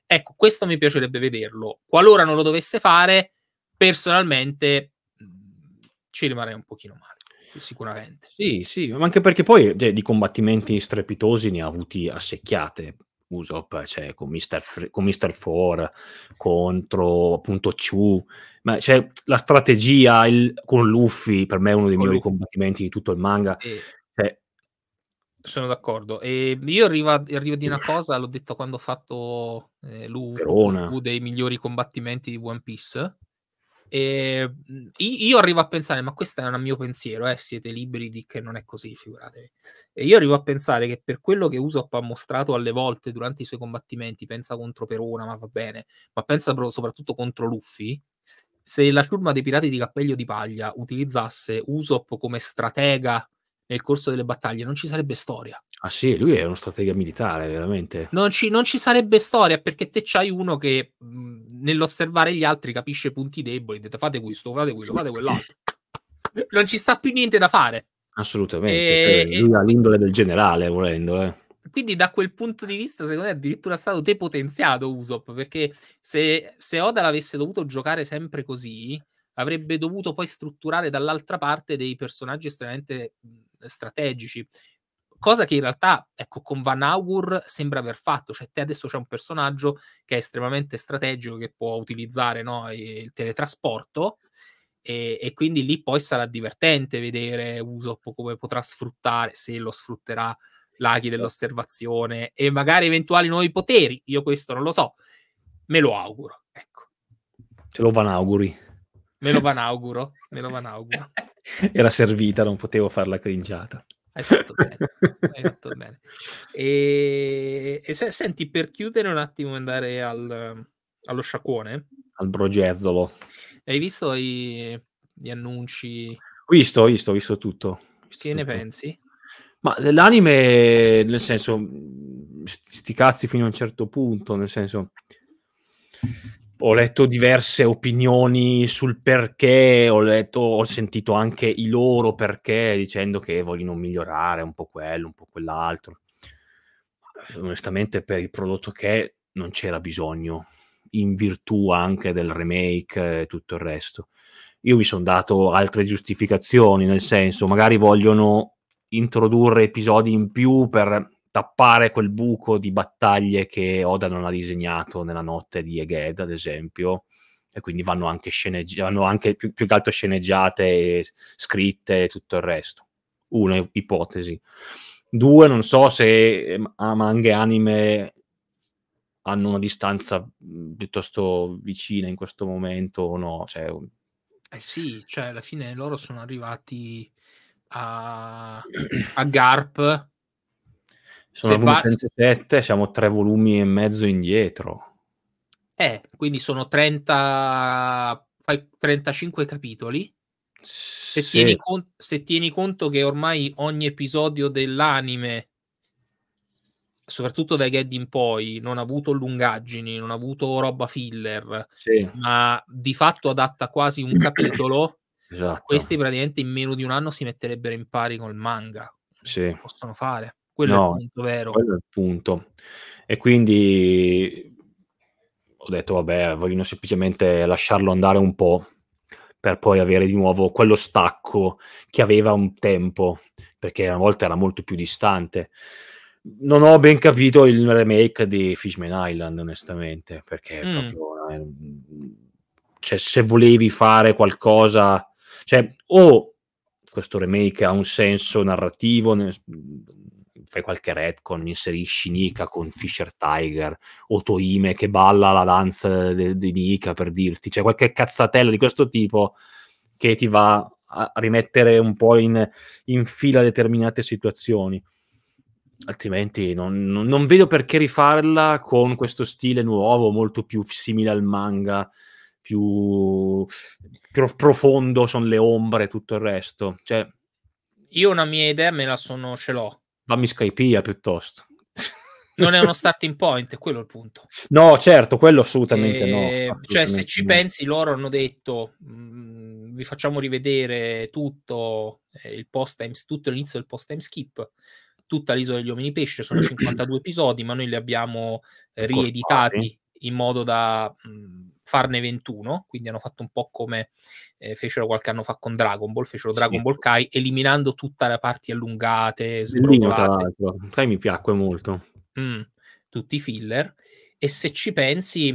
Ecco, questo mi piacerebbe vederlo. Qualora non lo dovesse fare, personalmente mm, ci rimarrei un pochino male sicuramente. Sì, sì, ma anche perché poi de, cioè, di combattimenti strepitosi ne ha avuti assecchiate. secchiate. Usopp, cioè con Mr. Fre- con Mr. Four contro appunto Chu, ma cioè, la strategia il, con Luffy per me è uno dei migliori combattimenti di tutto il manga. E... Cioè... Sono d'accordo. E io arrivo, a, arrivo di una cosa, l'ho detto quando ho fatto eh, uno dei migliori combattimenti di One Piece. E mm, io arrivo a pensare, ma questo è un mio pensiero, eh, siete liberi di che non è così, figuratevi. E io arrivo a pensare che per quello che Usopp ha mostrato alle volte durante i suoi combattimenti, pensa contro Perona, ma va bene, ma pensa soprattutto contro Luffy, se la ciurma dei pirati di cappello di paglia utilizzasse Usopp come stratega nel corso delle battaglie, non ci sarebbe storia. Ah sì, lui è uno stratega militare, veramente. Non ci, non ci sarebbe storia perché te c'hai uno che mh, mm, nell'osservare gli altri capisce punti deboli, dite fate questo, fate questo, fate quell'altro. non ci sta più niente da fare. Assolutamente, e, cioè, lui ha l'indole del generale volendo. Eh quindi da quel punto di vista, secondo me, è addirittura stato depotenziato Usopp, perché se, se Oda l'avesse dovuto giocare sempre così, avrebbe dovuto poi strutturare dall'altra parte dei personaggi estremamente strategici. Cosa che in realtà, ecco, con Van Augur sembra aver fatto, cioè te adesso c'è un personaggio che è estremamente strategico, che può utilizzare no, il teletrasporto, e, e, quindi lì poi sarà divertente vedere Usopp come potrà sfruttare, se lo sfrutterà laghi dell'osservazione e magari eventuali nuovi poteri. Io questo non lo so. Me lo auguro. Ecco. Ce lo vanauguri. Me lo vanauguro. me lo vanauguro. Era servita, non potevo farla cringiata. Hai fatto bene. Hai fatto bene. E, e se, senti, per chiudere un attimo andare al, allo sciacquone. Al brogezzolo. Hai visto i, gli annunci? Ho visto, ho visto, ho visto tutto. visto che tutto. ne pensi? Ma dell'anime, nel senso, sti cazzi fino a un certo punto, nel senso ho letto diverse opinioni sul perché, ho, letto, ho sentito anche i loro perché dicendo che vogliono migliorare un po' quello, un po' quell'altro. Onestamente per il prodotto che è non c'era bisogno, in virtù anche del remake e tutto il resto. Io mi sono dato altre giustificazioni, nel senso magari vogliono introdurre episodi in più per tappare quel buco di battaglie che Oda non ha disegnato nella notte di Eged, ad esempio, e quindi vanno anche, sceneggi- vanno anche più, più, che altro sceneggiate, scritte e tutto il resto. Una ipotesi. Due, non so se ehm, manga e anime hanno una distanza piuttosto vicina in questo momento o no. Cioè, eh sì, cioè alla fine loro sono arrivati a, a Garp. Sono al va... 107, siamo tre volumi e mezzo indietro. Eh, quindi sono 30, fai 35 capitoli. Se, sì. tieni con... se tieni conto che ormai ogni episodio dell'anime soprattutto dai Gad in poi, non ha avuto lungaggini, non ha avuto roba filler, sì. ma di fatto adatta quasi un capitolo. Esatto. Questi praticamente in meno di un anno si metterebbero in pari col manga. Sì. Possono fare. Quello no, è il punto vero. Quello è il punto. E quindi ho detto, vabbè, vogliono semplicemente lasciarlo andare un po' per poi avere di nuovo quello stacco che aveva un tempo, perché una volta era molto più distante. Non ho ben capito il remake di Fishman Island, onestamente, perché mm. proprio, eh, cioè, se volevi fare qualcosa cioè, o questo remake ha un senso narrativo, ne, mhmm, fai qualche retcon, inserisci Nika con Fisher Tiger o Toime che balla la danza di Nika per dirti, cioè qualche cazzatella di questo tipo che ti va a rimettere un po' in, in fila determinate situazioni. Altrimenti non, non, vedo perché rifarla con questo stile nuovo, molto più simile al manga, più, più profondo sono le ombre e tutto il resto. Cioè, Io una mia idea me la sono, ce l'ho. Dammi Skypia piuttosto. Non è uno starting point, è quello il punto. No, certo, quello assolutamente e... no. Assolutamente eh, cioè, se ci no. pensi, loro hanno detto, mm, vi facciamo rivedere tutto, eh, il post time, tutto l'inizio del post time skip tutta l'isola degli uomini pesce, sono 52 episodi, ma noi li abbiamo eh, rieditati in modo da mh, mhmm, farne 21, quindi hanno fatto un po' come eh, fecero qualche anno fa con Dragon Ball, fecero Dragon sì. Ball Kai, eliminando tutte le parti allungate, Tra sbrodolate. Kai mi piacque molto. Mm, tutti i filler. E se ci pensi,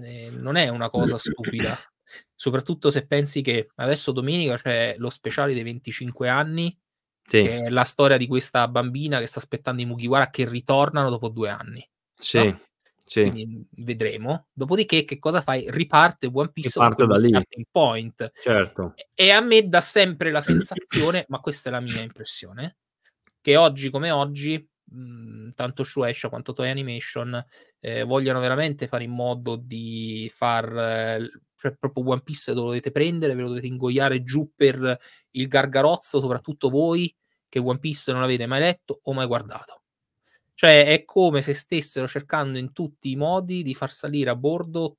eh, non è una cosa stupida. Soprattutto se pensi che adesso domenica c'è lo speciale dei 25 anni, sì. che è la storia di questa bambina che sta aspettando i Mugiwara che ritornano dopo due anni. Sì. No? Sì. Quindi vedremo. Dopodiché, che cosa fai? Riparte One Piece con lo starting point. Certo. E a me dà sempre la sensazione, ma questa è la mia impressione, che oggi come oggi, mh, mm, tanto Shueisha quanto Toy Animation eh, vogliono veramente fare in modo di far... Eh, cioè proprio One Piece lo dovete prendere, ve lo dovete ingoiare giù per il gargarozzo, soprattutto voi che One Piece non avete mai letto o mai guardato cioè è come se stessero cercando in tutti i modi di far salire a bordo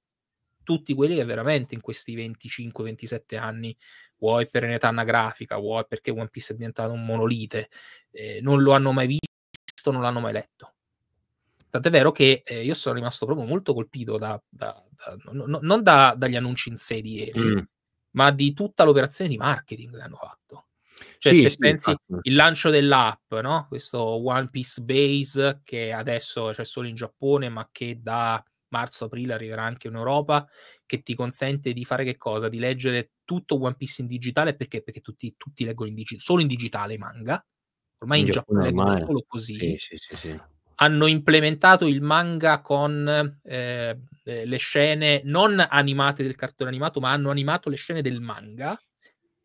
tutti quelli che veramente in questi 25-27 anni, vuoi per in età anagrafica, vuoi perché One Piece è diventato un monolite, eh, non lo hanno mai visto, non l'hanno mai letto. Tant'è vero che eh, io sono rimasto proprio molto colpito da, da, da, no, non dagli annunci in sé di ieri, mm. ma di tutta l'operazione di marketing che hanno fatto. Cioè, sì, se sì, pensi infatti. il lancio dell'app, no? questo One Piece Base che adesso c'è solo in Giappone, ma che da marzo-aprile arriverà anche in Europa, che ti consente di fare che cosa? Di leggere tutto One Piece in digitale perché? Perché tutti, tutti leggono in digitale, solo in digitale i manga. Ormai in, in Giappone, Giappone leggono solo così. Sì, sì, sì, Hanno implementato il manga con eh, eh, le scene non animate del cartone animato, ma hanno animato le scene del manga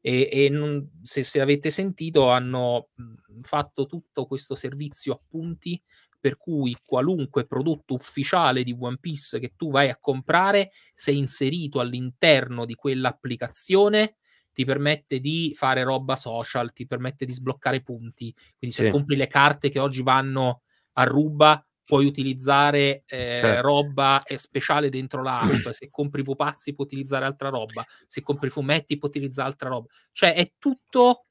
e, e non, se, se, avete sentito hanno mhmm, fatto tutto questo servizio appunti per cui qualunque prodotto ufficiale di One Piece che tu vai a comprare, se inserito all'interno di quell'applicazione, ti permette di fare roba social, ti permette di sbloccare punti. Quindi se sì. compri le carte che oggi vanno a ruba, puoi utilizzare eh, certo. roba speciale dentro l'app, se compri pupazzi puoi utilizzare altra roba, se compri fumetti puoi utilizzare altra roba. Cioè è tutto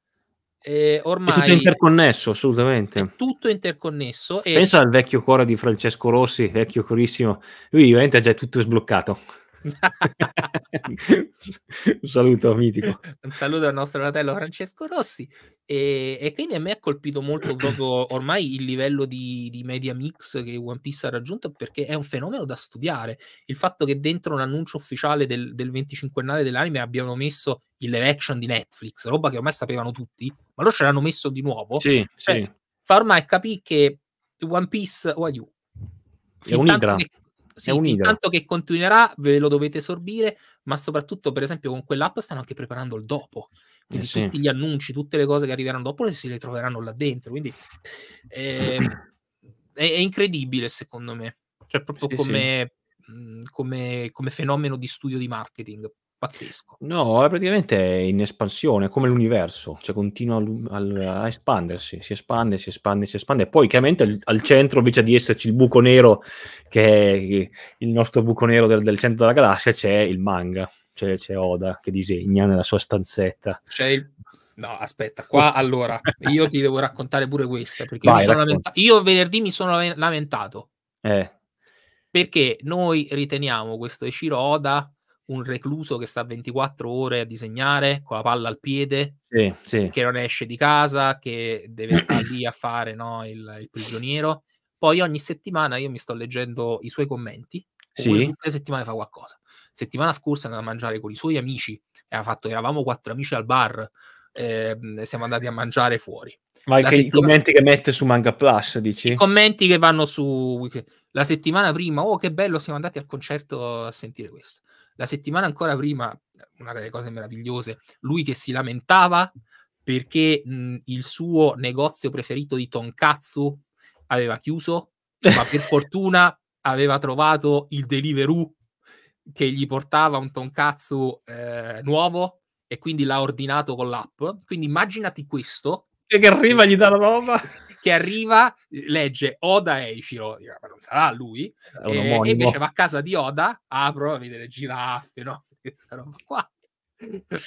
eh, ormai... È tutto interconnesso, assolutamente. È tutto interconnesso. E... Pensa al vecchio cuore di Francesco Rossi, vecchio corissimo, lui ovviamente è già tutto sbloccato. un saluto mitico. Un saluto al nostro fratello Francesco Rossi. E, e, quindi a me ha colpito molto proprio ormai il livello di, di, media mix che One Piece ha raggiunto perché è un fenomeno da studiare. Il fatto che dentro un annuncio ufficiale del, del 25ennale dell'anime abbiano messo il live action di Netflix, roba che ormai sapevano tutti, ma loro ce l'hanno messo di nuovo. Sì, cioè, sì. Fa ormai capire che One Piece o you. È un'idra. Che, sì, è un'idra. Tanto che continuerà, ve lo dovete sorbire, ma soprattutto, per esempio, con quell'app stanno anche preparando il dopo. Eh, quindi eh sì. tutti gli annunci, tutte le cose che arriveranno dopo se le troveranno là dentro. Quindi eh, è, è, incredibile, secondo me. Cioè, proprio sì, come, sì. Mhmm, come, come, fenomeno di studio di marketing. Pazzesco. No, praticamente è in espansione, come l'universo, cioè continua a, a, a, espandersi, si espande, si espande, si espande. Poi chiaramente al, al centro, invece di esserci il buco nero, che è il nostro buco nero del, del centro della galassia, c'è il manga c'è, c'è Oda che disegna nella sua stanzetta. C'è il, No, aspetta, qua allora io ti devo raccontare pure questa perché Vai, lamenta- io venerdì mi sono lamentato eh. perché noi riteniamo questo Eshiro Oda un recluso che sta 24 ore a disegnare con la palla al piede, sì, sì. che non esce di casa, che deve stare lì a fare no, il, il, prigioniero. Poi ogni settimana io mi sto leggendo i suoi commenti, sì. tutte le settimane fa qualcosa settimana scorsa è andato a mangiare con i suoi amici e ha fatto eravamo quattro amici al bar eh, siamo andati a mangiare fuori ma anche settima... i commenti che mette su Manga Plus dici? i commenti che vanno su la settimana prima oh che bello siamo andati al concerto a sentire questo la settimana ancora prima una delle cose meravigliose lui che si lamentava perché mh, il suo negozio preferito di tonkatsu aveva chiuso ma per fortuna aveva trovato il delivery che gli portava un tonkatsu eh, nuovo e quindi l'ha ordinato con l'app. Quindi immaginati questo. E che arriva, gli dà la roba. che arriva, legge Oda e Eiichiro, ma non sarà lui, e, e, invece va a casa di Oda, apro a vedere giraffe, no? Questa roba qua.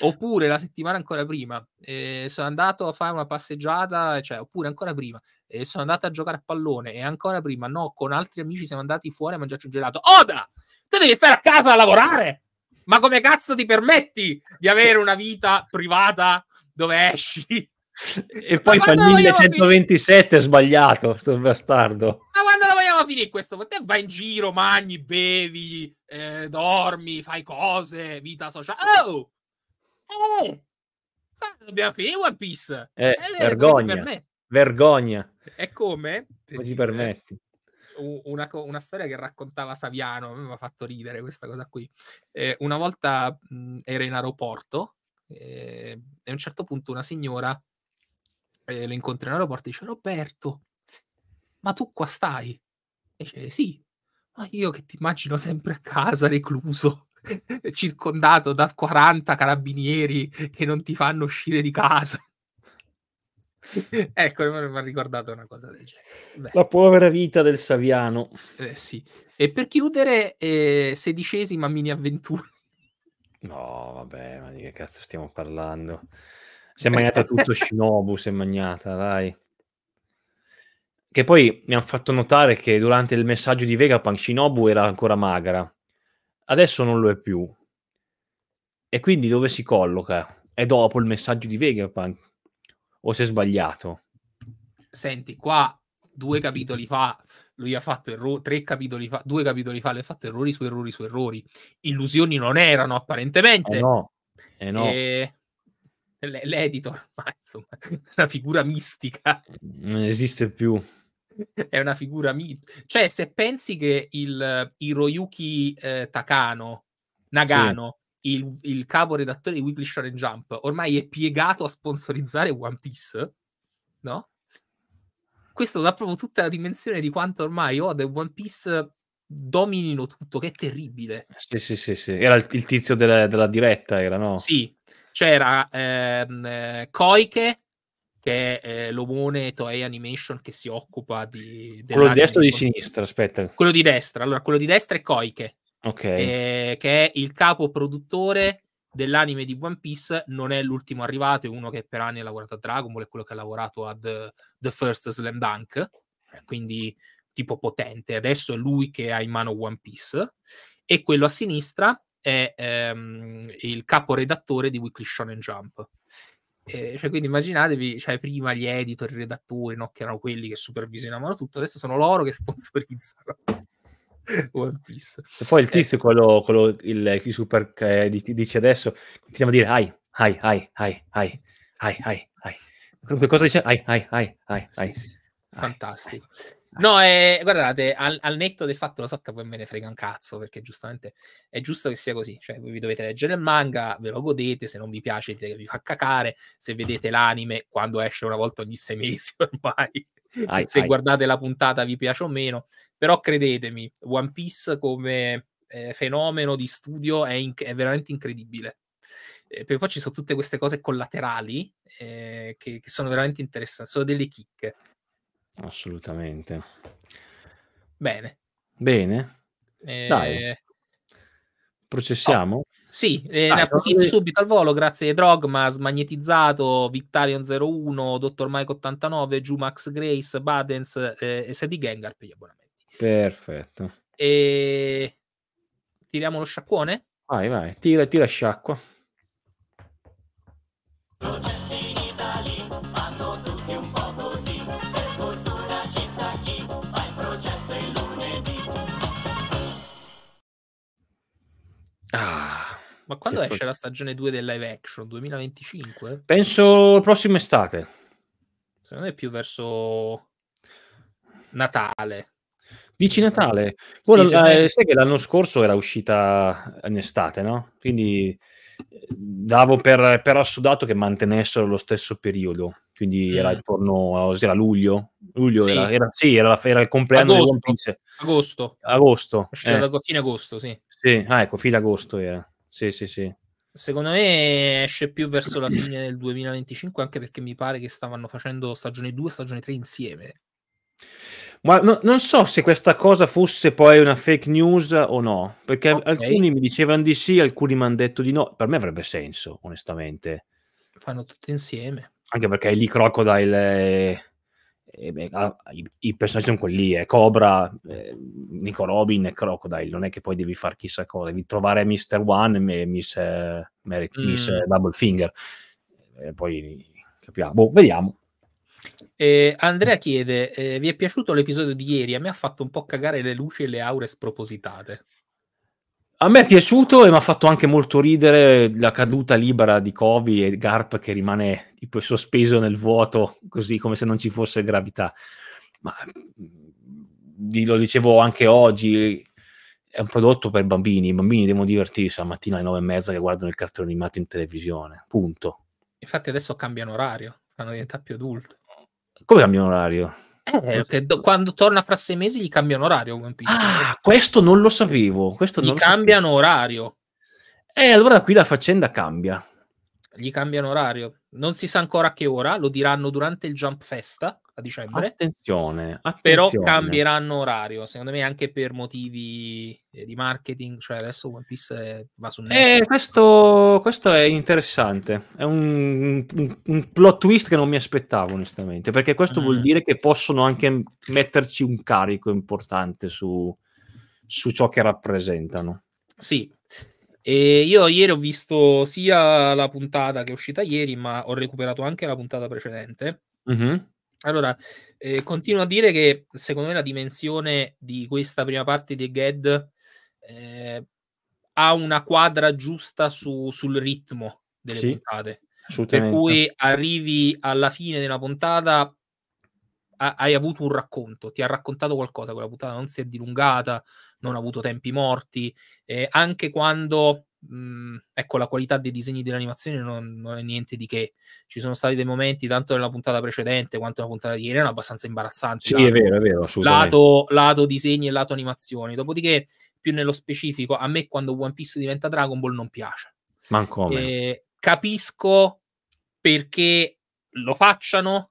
oppure la settimana ancora prima eh, sono andato a fare una passeggiata, cioè, oppure ancora prima eh, sono andato a giocare a pallone e ancora prima no, con altri amici siamo andati fuori a mangiarci un gelato. Oda! Tu devi stare a casa a lavorare. Ma come cazzo ti permetti di avere una vita privata dove esci? E poi fa il 1127 sbagliato, sto bastardo. Ma quando la vogliamo finire questo? Te vai in giro, mangi, bevi, eh, dormi, fai cose, vita sociale. Oh! Oh! Dobbiamo finire One Piece. Eh, eh vergogna. Vergogna. E come? Come ti permetti? una, una, storia che raccontava Saviano, mi ha fatto ridere questa cosa qui. Eh, una volta mh, mhmm, era in aeroporto eh, e a un certo punto una signora eh, lo incontra in aeroporto e dice Roberto, ma tu qua stai? E dice sì, ma io che ti immagino sempre a casa, recluso, circondato da 40 carabinieri che non ti fanno uscire di casa. ecco, mi ha ricordato una cosa del genere. Beh. La povera vita del Saviano. Eh, sì. E per chiudere, eh, sedicesima mini avventura. No, vabbè, ma di che cazzo stiamo parlando? Si è magnata tutto Shinobu, si è magnata, dai. Che poi mi hanno fatto notare che durante il messaggio di Vegapunk Shinobu era ancora magra. Adesso non lo è più. E quindi dove si colloca? È dopo il messaggio di Vegapunk o se è sbagliato? Senti, qua due capitoli fa lui ha fatto errori, tre capitoli fa, due capitoli fa, lui ha fatto errori su errori su errori. Illusioni non erano apparentemente. Eh no, eh no. E... l'editor, ma insomma, una figura mistica. Non esiste più. È una figura mistica. Cioè, se pensi che il Hiroyuki eh, Takano, Nagano, il, il capo redattore di Weekly Shonen Jump ormai è piegato a sponsorizzare One Piece, no? Questo dà proprio tutta la dimensione di quanto ormai Oda oh, e One Piece dominino tutto, che è terribile. Sì, sì, sì, sì. Era il, il tizio della, della, diretta, era, no? Sì, c'era ehm, Koike, che è eh, l'omone Toei Animation che si occupa di... Quello di destra o di sinistra, aspetta. Quello di destra, allora quello di destra è Koike, okay. eh, che è il capo produttore dell'anime di One Piece, non è l'ultimo arrivato, è uno che per anni ha lavorato a Dragon Ball, è quello che ha lavorato a The, eh, The First Slam Dunk, eh, quindi tipo potente. Adesso è lui che ha in mano One Piece. E quello a sinistra è ehm, il redattore di Weekly Shonen Jump. Eh, cioè, quindi immaginatevi, cioè, prima gli editor, i redattori, no, che erano quelli che supervisionavano tutto, adesso sono loro che sponsorizzano One Piece. E poi il eh. tizio, eh. quello, quello il, il, super che dice adesso, continuiamo a dire ai, ai, ai, ai, ai, ai, ai, ai. Cosa dice? Ai, ai, ai, ai, Sì, ai, sì. Fantastico. Ai. No, eh, guardate, al, al, netto del fatto lo so che a voi me ne frega un cazzo, perché giustamente è giusto che sia così. Cioè, voi vi dovete leggere il manga, ve lo godete, se non vi piace vi fa cacare, se vedete l'anime quando esce una volta ogni sei mesi ormai, ai, se ai. guardate la puntata vi piace o meno. Però credetemi, One Piece come eh, fenomeno di studio è, inc- è veramente incredibile. Eh, poi ci sono tutte queste cose collaterali eh, che, che, sono veramente interessanti, sono delle chicche. Assolutamente. Bene. Bene. Eh... Dai. Processiamo? Oh, sì, eh, Dai, ne approfitto dove... subito al volo, grazie Drogma, Smagnetizzato, Victarion 01, Dottor Mike 89, Jumax Grace, Badens eh, e Sedi Gengar per gli abbonamenti. Perfetto. E... Tiriamo lo sciacquone? Vai, vai, tira, tira sciacqua. Ah, ma quando esce la stagione 2 del live action? 2025? Penso prossima estate. Secondo me è più verso Natale. Dici Natale? Sì, la, me... Eh, che l'anno scorso era uscita in estate, no? Quindi eh, davo per, per assodato che mantenessero lo stesso periodo. Quindi mm. era intorno a luglio. Luglio sì. Era, era, sì, era, era, il compleanno agosto, di One Piece. Agosto. Agosto. Eh. Fine agosto, sì. Sì, ah, ecco, fine agosto era. Sì, sì, sì. Secondo me esce più verso la fine del 2025, anche perché mi pare che stavano facendo stagione 2 e stagione 3 insieme. Ma no, non so se questa cosa fosse poi una fake news o no, perché okay. alcuni mi dicevano di sì, alcuni mi hanno detto di no. Per me avrebbe senso, onestamente. Fanno tutte insieme. Anche perché lì Crocodile eh, eh, i, i, personaggi sono quelli, è eh, Cobra, eh, Nico Robin e Crocodile, non è che poi devi fare chissà cosa, devi trovare Mr. One e Miss, eh, Mary, mm. Miss Double eh, Finger, e eh, poi capiamo, boh, vediamo. Eh, Andrea chiede, eh, vi è piaciuto l'episodio di ieri? A me ha fatto un po' cagare le luci e le aure spropositate. A me è piaciuto e mi ha fatto anche molto ridere la caduta libera di Kobe e Garp che rimane tipo sospeso nel vuoto, così come se non ci fosse gravità. Ma mm, lo dicevo anche oggi, è un prodotto per bambini. I bambini devono divertirsi la mattina alle nove e mezza che guardano il cartone animato in televisione. Punto. Infatti adesso cambiano orario, fanno diventare più adulto. Come cambiano orario? Eh, okay. quando torna fra sei mesi gli cambiano orario One Piece. Ah, questo non lo sapevo. Questo gli cambiano sapevo. orario. Eh, allora qui la faccenda cambia gli cambiano orario. Non si sa ancora a che ora, lo diranno durante il Jump Festa a dicembre. Attenzione, attenzione. Però cambieranno orario, secondo me anche per motivi eh, di marketing, cioè adesso One Piece va su eh, Netflix. Eh, questo, questo, è interessante, è un, un, un, plot twist che non mi aspettavo onestamente, perché questo mm. vuol dire che possono anche metterci un carico importante su, su ciò che rappresentano. Sì, e io ieri ho visto sia la puntata che è uscita ieri, ma ho recuperato anche la puntata precedente. Mm-hmm. Allora, eh, continuo a dire che secondo me la dimensione di questa prima parte di Ged eh, ha una quadra giusta su, sul ritmo delle sì, puntate. Per cui arrivi alla fine della puntata, ha, hai avuto un racconto, ti ha raccontato qualcosa, quella puntata non si è dilungata, non ha avuto tempi morti, eh, anche quando mh, mm, ecco, la qualità dei disegni dell'animazione non, non, è niente di che. Ci sono stati dei momenti, tanto nella puntata precedente quanto nella puntata di ieri, erano abbastanza imbarazzanti. Sì, lato, è vero, è vero, Lato, lato disegni e lato animazioni. Dopodiché, più nello specifico, a me quando One Piece diventa Dragon Ball non piace. Manco eh, capisco perché lo facciano,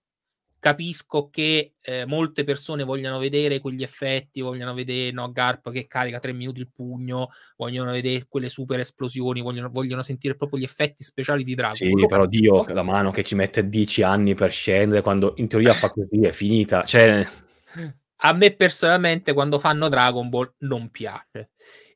capisco che eh, molte persone vogliano vedere quegli effetti, vogliono vedere no, Garp che carica tre minuti il pugno, vogliono vedere quelle super esplosioni, vogliono, vogliono sentire proprio gli effetti speciali di Dragon. Sì, Lo però capisco. Dio, la mano che ci mette dieci anni per scendere, quando in teoria fa così è finita. Cioè... A me personalmente quando fanno Dragon Ball non piace.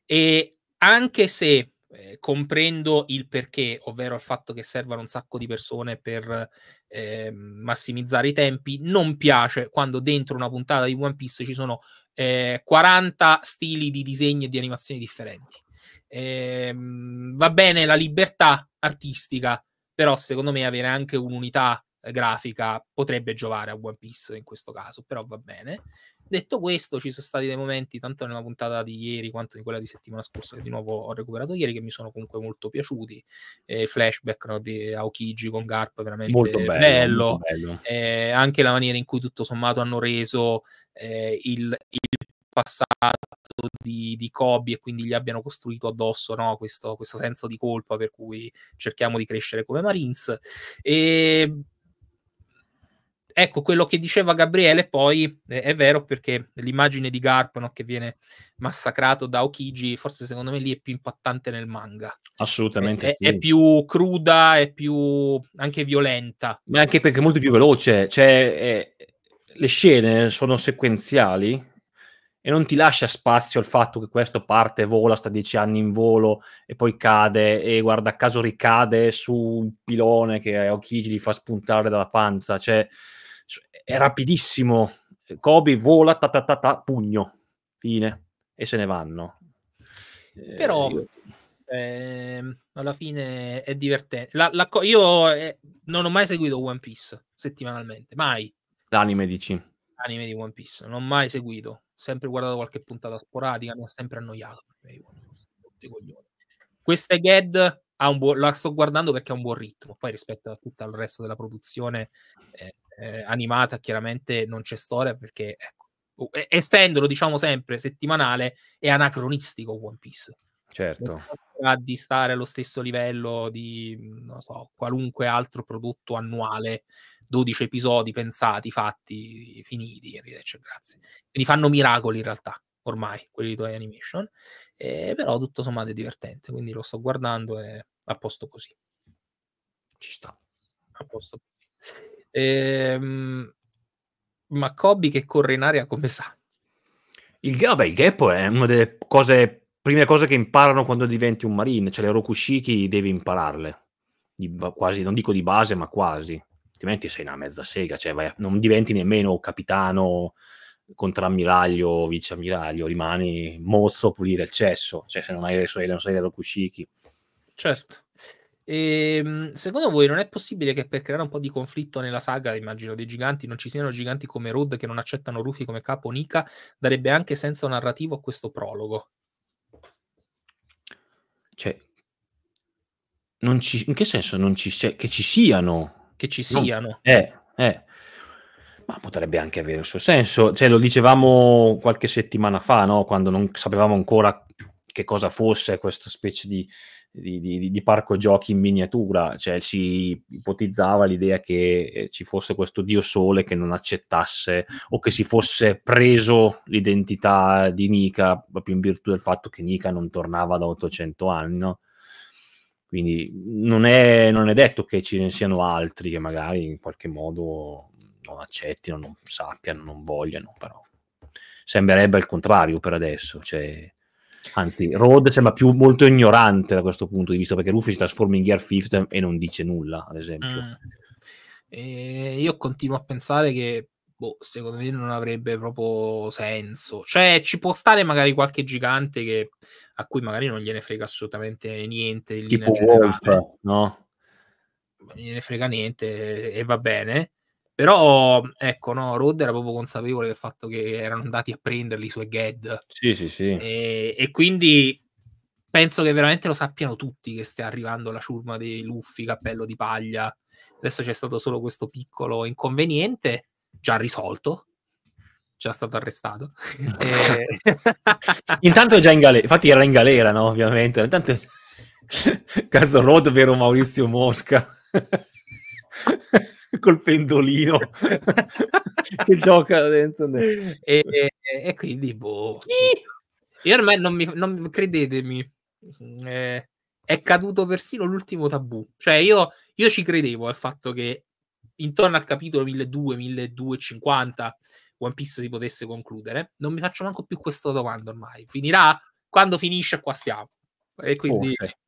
E anche se eh, comprendo il perché, ovvero il fatto che servano un sacco di persone per eh, massimizzare i tempi. Non piace quando dentro una puntata di One Piece ci sono eh, 40 stili di disegno e di animazioni differenti. Eh, va bene la libertà artistica, però secondo me avere anche un'unità eh, grafica potrebbe giovare a One Piece in questo caso, però va bene. Detto questo, ci sono stati dei momenti, tanto nella puntata di ieri quanto di quella di settimana scorsa, che di nuovo ho recuperato ieri, che mi sono comunque molto piaciuti. Eh, flashback no, di Aokiji con Garp, veramente molto bello. bello. Molto bello. Eh, anche la maniera in cui tutto sommato hanno reso eh, il, il passato di, di Kobe e quindi gli abbiano costruito addosso no? questo, questo senso di colpa per cui cerchiamo di crescere come Marines. E ecco quello che diceva Gabriele poi eh, è vero perché l'immagine di Garp no, che viene massacrato da Okiji forse secondo me lì è più impattante nel manga assolutamente è, sì. è, più cruda è più anche violenta ma anche perché è molto più veloce cioè è, le scene sono sequenziali e non ti lascia spazio il fatto che questo parte, vola, sta dieci anni in volo e poi cade e guarda caso ricade su un pilone che Okiji gli fa spuntare dalla panza cioè è rapidissimo. Kobe vola, ta, ta, ta, ta, pugno, fine, e se ne vanno. Eh, Però eh, io... eh, alla fine è divertente. La, la io eh, non ho mai seguito One Piece settimanalmente, mai. L'anime dici? L'anime di One Piece, non ho mai seguito. Sempre guardato qualche puntata sporadica, mi ha sempre annoiato. Questa è ha un buon, la sto guardando perché ha un buon ritmo. Poi rispetto a tutto il resto della produzione, eh, eh, animata chiaramente non c'è storia perché ecco, essendolo diciamo sempre settimanale è anacronistico One Piece certo di stare allo stesso livello di non so, qualunque altro prodotto annuale 12 episodi pensati, fatti, finiti, eccetera, grazie. Quindi fanno miracoli in realtà, ormai, quelli di tuoi Animation, eh, però tutto sommato è divertente, quindi lo sto guardando e a posto così. Ci sta. A posto così. Ehm, ma Kobe che corre in aria come sa? Il, vabbè, il gap è una delle cose, prime cose che imparano quando diventi un marine, cioè le Rokushiki devi impararle, di, quasi, non dico di base, ma quasi, altrimenti sei una mezza sega, cioè vai, non diventi nemmeno capitano, contrammiraglio, viceammiraglio, rimani mozzo a pulire il cesso, cioè se non hai le sorelle, non sei le Rokushiki. Certo. E, ehm, secondo voi non è possibile che per creare un po' di conflitto nella saga, immagino, dei giganti non ci siano giganti come Rod che non accettano Rufy come capo Nika? Darebbe anche senso narrativo a questo prologo. Cioè, ci, in che senso non ci che ci siano? Che ci siano. Non, eh, eh. Ma potrebbe anche avere il suo senso. Cioè, lo dicevamo qualche settimana fa, no? quando non sapevamo ancora che cosa fosse questa specie di di, di, di, parco giochi in miniatura, cioè si ipotizzava l'idea che eh, ci fosse questo dio sole che non accettasse o che si fosse preso l'identità di Nika proprio in virtù del fatto che Nika non tornava da 800 anni, no? Quindi non è, non è detto che ce ne siano altri che magari in qualche modo non accettino, non sappiano, non vogliano, però sembrerebbe il contrario per adesso, cioè Anzi, Rod sembra più molto ignorante da questo punto di vista, perché Luffy si trasforma in Gear 5 e non dice nulla, ad esempio. Mm. E io continuo a pensare che boh, secondo me non avrebbe proprio senso. Cioè, ci può stare magari qualche gigante che, a cui magari non gliene frega assolutamente niente. Tipo Wolf, no? Non gliene frega niente e va bene. Però, ecco, no, Rod era proprio consapevole del fatto che erano andati a prenderli i suoi gag. Sì, sì, sì. E, e quindi penso che veramente lo sappiano tutti che stia arrivando la ciurma dei Luffy, cappello di paglia. Adesso c'è stato solo questo piccolo inconveniente, già risolto, già stato arrestato. e... Intanto è già in galera, infatti era in galera, no? Ovviamente. Intanto... Caso Rod, vero Maurizio Mosca. col pendolino che gioca dentro. E, e, e quindi, boh. Io ormai non mi, non, credetemi, eh, è caduto persino l'ultimo tabù. Cioè, io, io ci credevo al fatto che intorno al capitolo 1200-1250 One Piece si potesse concludere. Non mi faccio manco più questa domanda ormai. Finirà quando finisce, qua stiamo. E quindi, forse.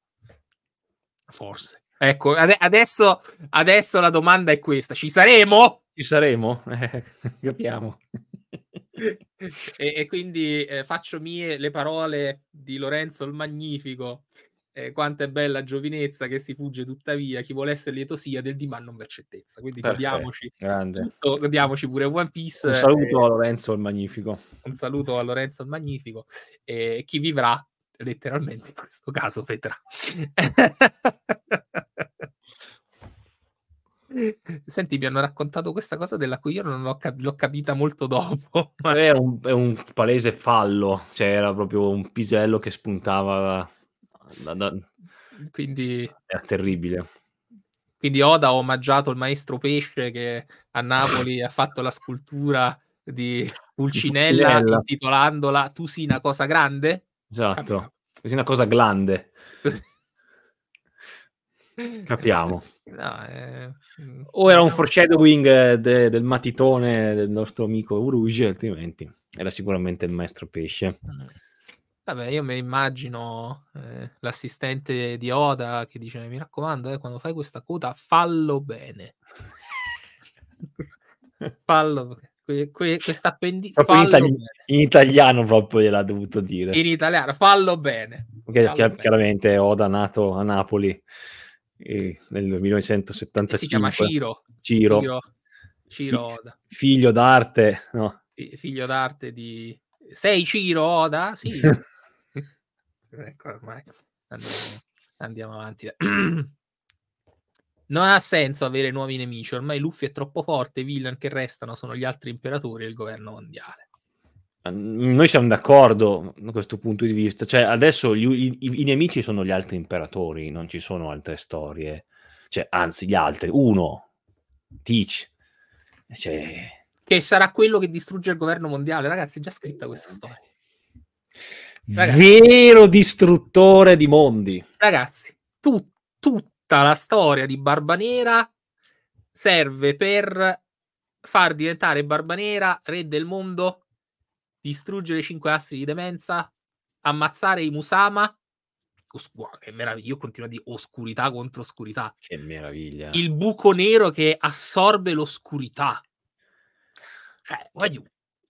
forse. Ecco, ad- adesso, adesso la domanda è questa. Ci saremo? Ci saremo, eh, capiamo. e, e, quindi eh, faccio mie le parole di Lorenzo il Magnifico. Eh, quanto è bella giovinezza che si fugge tuttavia, chi vuole essere lieto sia del diman non mercettezza. Quindi godiamoci, tutto, godiamoci pure One Piece. Un saluto eh, a Lorenzo il Magnifico. Un saluto a Lorenzo il Magnifico. e chi vivrà letteralmente in questo caso vedrà. Senti, mi hanno raccontato questa cosa della cui io non l'ho, cap- l'ho capita molto dopo. Ma... È, un, è un palese fallo, cioè era proprio un pisello che spuntava. Da, da... Quindi... Era terribile. Quindi Oda ha omaggiato il maestro Pesce che a Napoli ha fatto la scultura di Pulcinella, Pulcinella. intitolandola Tu sì una cosa grande? Esatto. Capito. Così una cosa glande. Capiamo. No, eh... O era un diciamo foreshadowing eh, de- del matitone del nostro amico Uruge, altrimenti era sicuramente il maestro pesce. Mm. Vabbè, io mi immagino eh, l'assistente di Oda che dice: Mi raccomando, eh, quando fai questa coda, fallo bene. fallo bene Que, que, questa appendice in, itali- in, italiano proprio gliel'ha dovuto dire in italiano fallo bene, Perché, fallo chiar- chiaramente Oda nato a Napoli eh, nel 1975 e si chiama Ciro Ciro, Ciro, Ciro Fi- Oda figlio d'arte no? F- figlio d'arte di sei Ciro Oda? sì ecco ormai andiamo, andiamo avanti Non ha senso avere nuovi nemici, ormai Luffy è troppo forte, i villain che restano sono gli altri imperatori e il governo mondiale. Noi siamo d'accordo da questo punto di vista, cioè adesso gli, i, i, nemici sono gli altri imperatori, non ci sono altre storie, cioè, anzi gli altri, uno, Teach, cioè... che sarà quello che distrugge il governo mondiale, ragazzi è già scritta questa storia. Ragazzi, vero distruttore di mondi. Ragazzi, tutti. tu, tutta la storia di Barbanera serve per far diventare Barbanera re del mondo, distruggere i cinque astri di demenza, ammazzare i Musama. Oscura, che meraviglia, io continuo a dire oscurità contro oscurità. Che meraviglia. Il buco nero che assorbe l'oscurità. Cioè, voglio,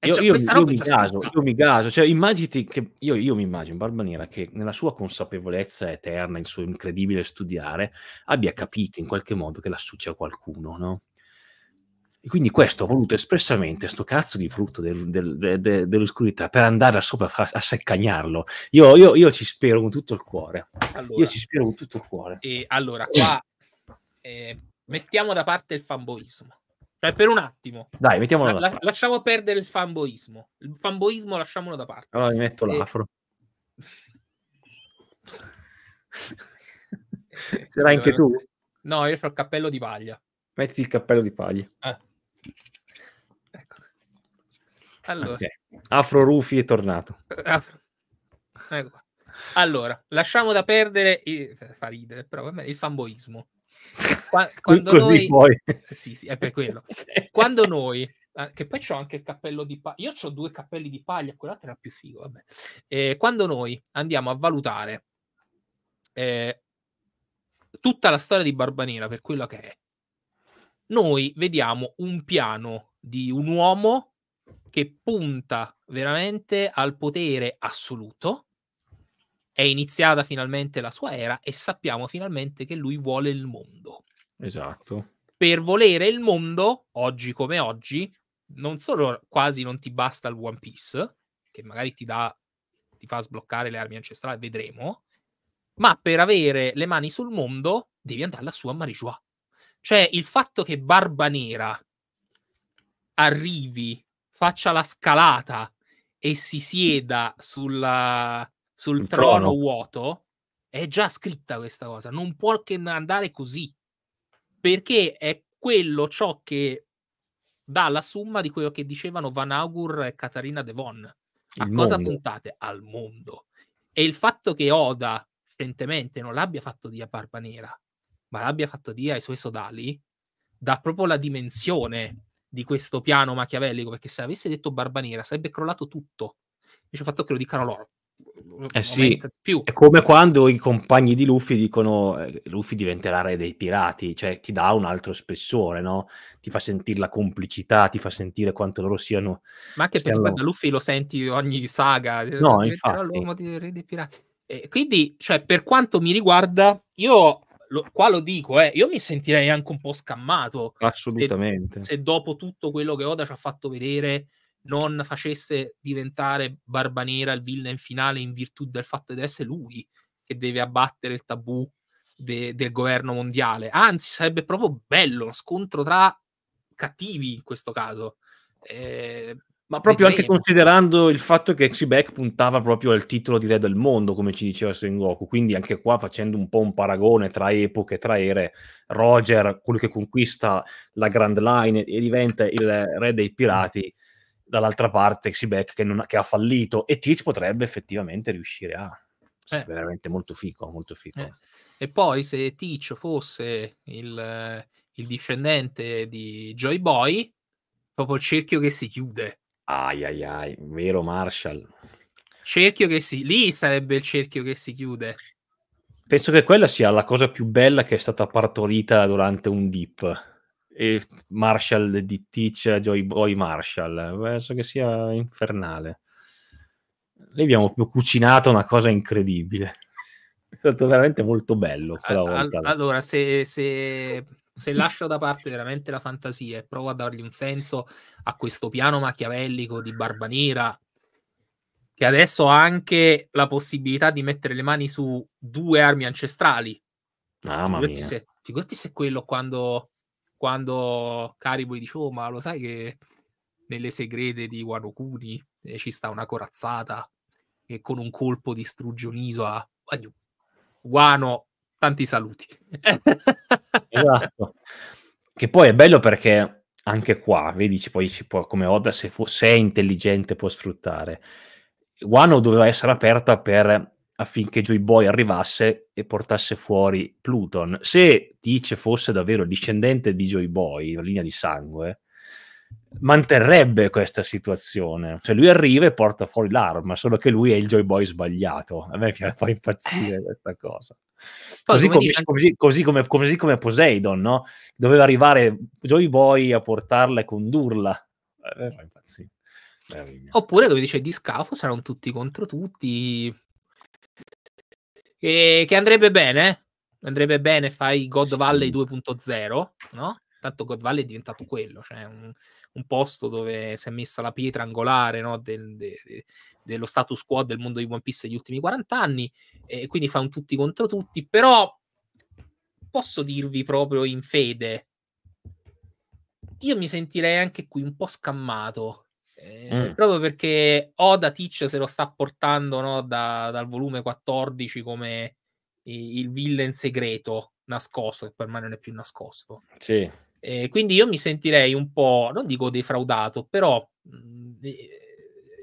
io, eh, cioè, io, io, mi gaso, io, mi gaso, cioè immaginati che io, io mi immagino Barbanera che nella sua consapevolezza eterna, il suo incredibile studiare, abbia capito in qualche modo che lassù c'è qualcuno, no? E quindi questo ha voluto espressamente sto cazzo di frutto del, del, del, dell'oscurità per andare sopra a, a seccagnarlo. Io, io, io, ci spero con tutto il cuore. Allora, io ci spero con tutto il cuore. E allora qua eh, mettiamo da parte il fanboismo. Cioè, per un attimo. Dai, mettiamolo la, la, Lasciamo perdere il fanboismo. Il fanboismo lasciamolo da parte. Allora mi metto e... l'afro. Ce l'hai anche tu? No, io ho il cappello di paglia. Metti il cappello di paglia. Ah. Ecco. Allora. Okay. Afro Rufi è tornato. Afro. Ecco. Allora, lasciamo da perdere, il... fa ridere, però, il fanboismo. Quando Così noi... poi. Eh, sì, sì, è per quello. Quando noi eh, che poi c'ho anche il cappello di paglia. Io ho due cappelli di paglia, quell'altro era più figo. Vabbè. Eh, quando noi andiamo a valutare eh, tutta la storia di Barbanera per quello che è, noi vediamo un piano di un uomo che punta veramente al potere assoluto è iniziata finalmente la sua era e sappiamo finalmente che lui vuole il mondo. Esatto. Per volere il mondo, oggi come oggi, non solo quasi non ti basta il One Piece, che magari ti, dà, ti fa sbloccare le armi ancestrali, vedremo, ma per avere le mani sul mondo devi andare lassù a Marijuà. Cioè il fatto che Barba Nera arrivi, faccia la scalata e si sieda sulla, sul trono. trono. vuoto, è già scritta questa cosa, non può che andare così, perché è quello ciò che dà la somma di quello che dicevano Van Augur e Katarina Devon. A il cosa mondo. puntate? Al mondo. E il fatto che Oda recentemente non l'abbia fatto di a Barba Nera, ma l'abbia fatto di ai suoi sodali, dà proprio la dimensione di questo piano machiavellico, perché se avesse detto Barba Nera sarebbe crollato tutto. Invece il fatto che lo dicano loro, eh sì, più. è come quando i compagni di Luffy dicono eh, Luffy diventerà re dei pirati, cioè ti dà un altro spessore, no? Ti fa sentire la complicità, ti fa sentire quanto loro siano... Ma anche stiano... perché Luffy lo senti ogni saga, eh, no, diventerà l'uomo di, re dei pirati. E quindi, cioè, per quanto mi riguarda, io lo, qua lo dico, eh, io mi sentirei anche un po' scammato. Assolutamente. Se, se dopo tutto quello che Oda ci ha fatto vedere non facesse diventare Barbanera il villain finale in virtù del fatto di essere lui che deve abbattere il tabù de- del governo mondiale. Anzi, sarebbe proprio bello uno scontro tra cattivi in questo caso. Eh, ma proprio anche considerando il fatto che X-Back puntava proprio al titolo di re del mondo, come ci diceva Sengoku, quindi anche qua facendo un po' un paragone tra epoche, tra ere, Roger, quello che conquista la Grand Line e diventa il re dei pirati, mm dall'altra parte Xiback che, non, che ha fallito e Teach potrebbe effettivamente riuscire a eh. veramente molto fico, molto fico. Eh. E poi se Teach fosse il, il, discendente di Joy Boy, proprio il cerchio che si chiude. Ai ai ai, vero Marshall. Cerchio che si... Lì sarebbe il cerchio che si chiude. Penso che quella sia la cosa più bella che è stata partorita durante un dip e Marshall di Teach cioè Joy Boy Marshall penso che sia infernale lì abbiamo cucinato una cosa incredibile è stato veramente molto bello all- allora se, se, se, lascio da parte veramente la fantasia e provo a dargli un senso a questo piano machiavellico di Barbanera che adesso ha anche la possibilità di mettere le mani su due armi ancestrali Mamma figurati mia. Se, figurati se quello quando quando Caribou dice oh ma lo sai che nelle segrete di Wanokuni eh, ci sta una corazzata che con un colpo distrugge un'isola Wano tanti saluti esatto che poi è bello perché anche qua vedi poi si può come Oda se, fu, se è intelligente può sfruttare Wano doveva essere aperta per affinché Joy Boy arrivasse e portasse fuori Pluton. Se Tice fosse davvero discendente di Joy Boy, la linea di sangue, manterrebbe questa situazione. Cioè lui arriva e porta fuori l'arma, solo che lui è il Joy Boy sbagliato. A me fa impazzire eh. questa cosa. Così, come, dice... così, così, come, così come Poseidon, no? Doveva arrivare Joy Boy a portarla e condurla. A eh, me fa impazzire. Oppure dove dice di scafo saranno tutti contro tutti, e che andrebbe bene, andrebbe bene, fai God sì. Valley 2.0, no? Tanto God Valley è diventato quello, cioè un, un posto dove si è messa la pietra angolare no? del, de, de, dello status quo del mondo di One Piece negli ultimi 40 anni, e quindi fa un tutti contro tutti, però posso dirvi proprio in fede, io mi sentirei anche qui un po' scammato eh, mm. Proprio perché Oda Teach se lo sta portando no, da, dal volume 14 come il villain segreto nascosto, che per me non è più nascosto. Sì. Eh, quindi io mi sentirei un po', non dico defraudato, però mh, mm, eh,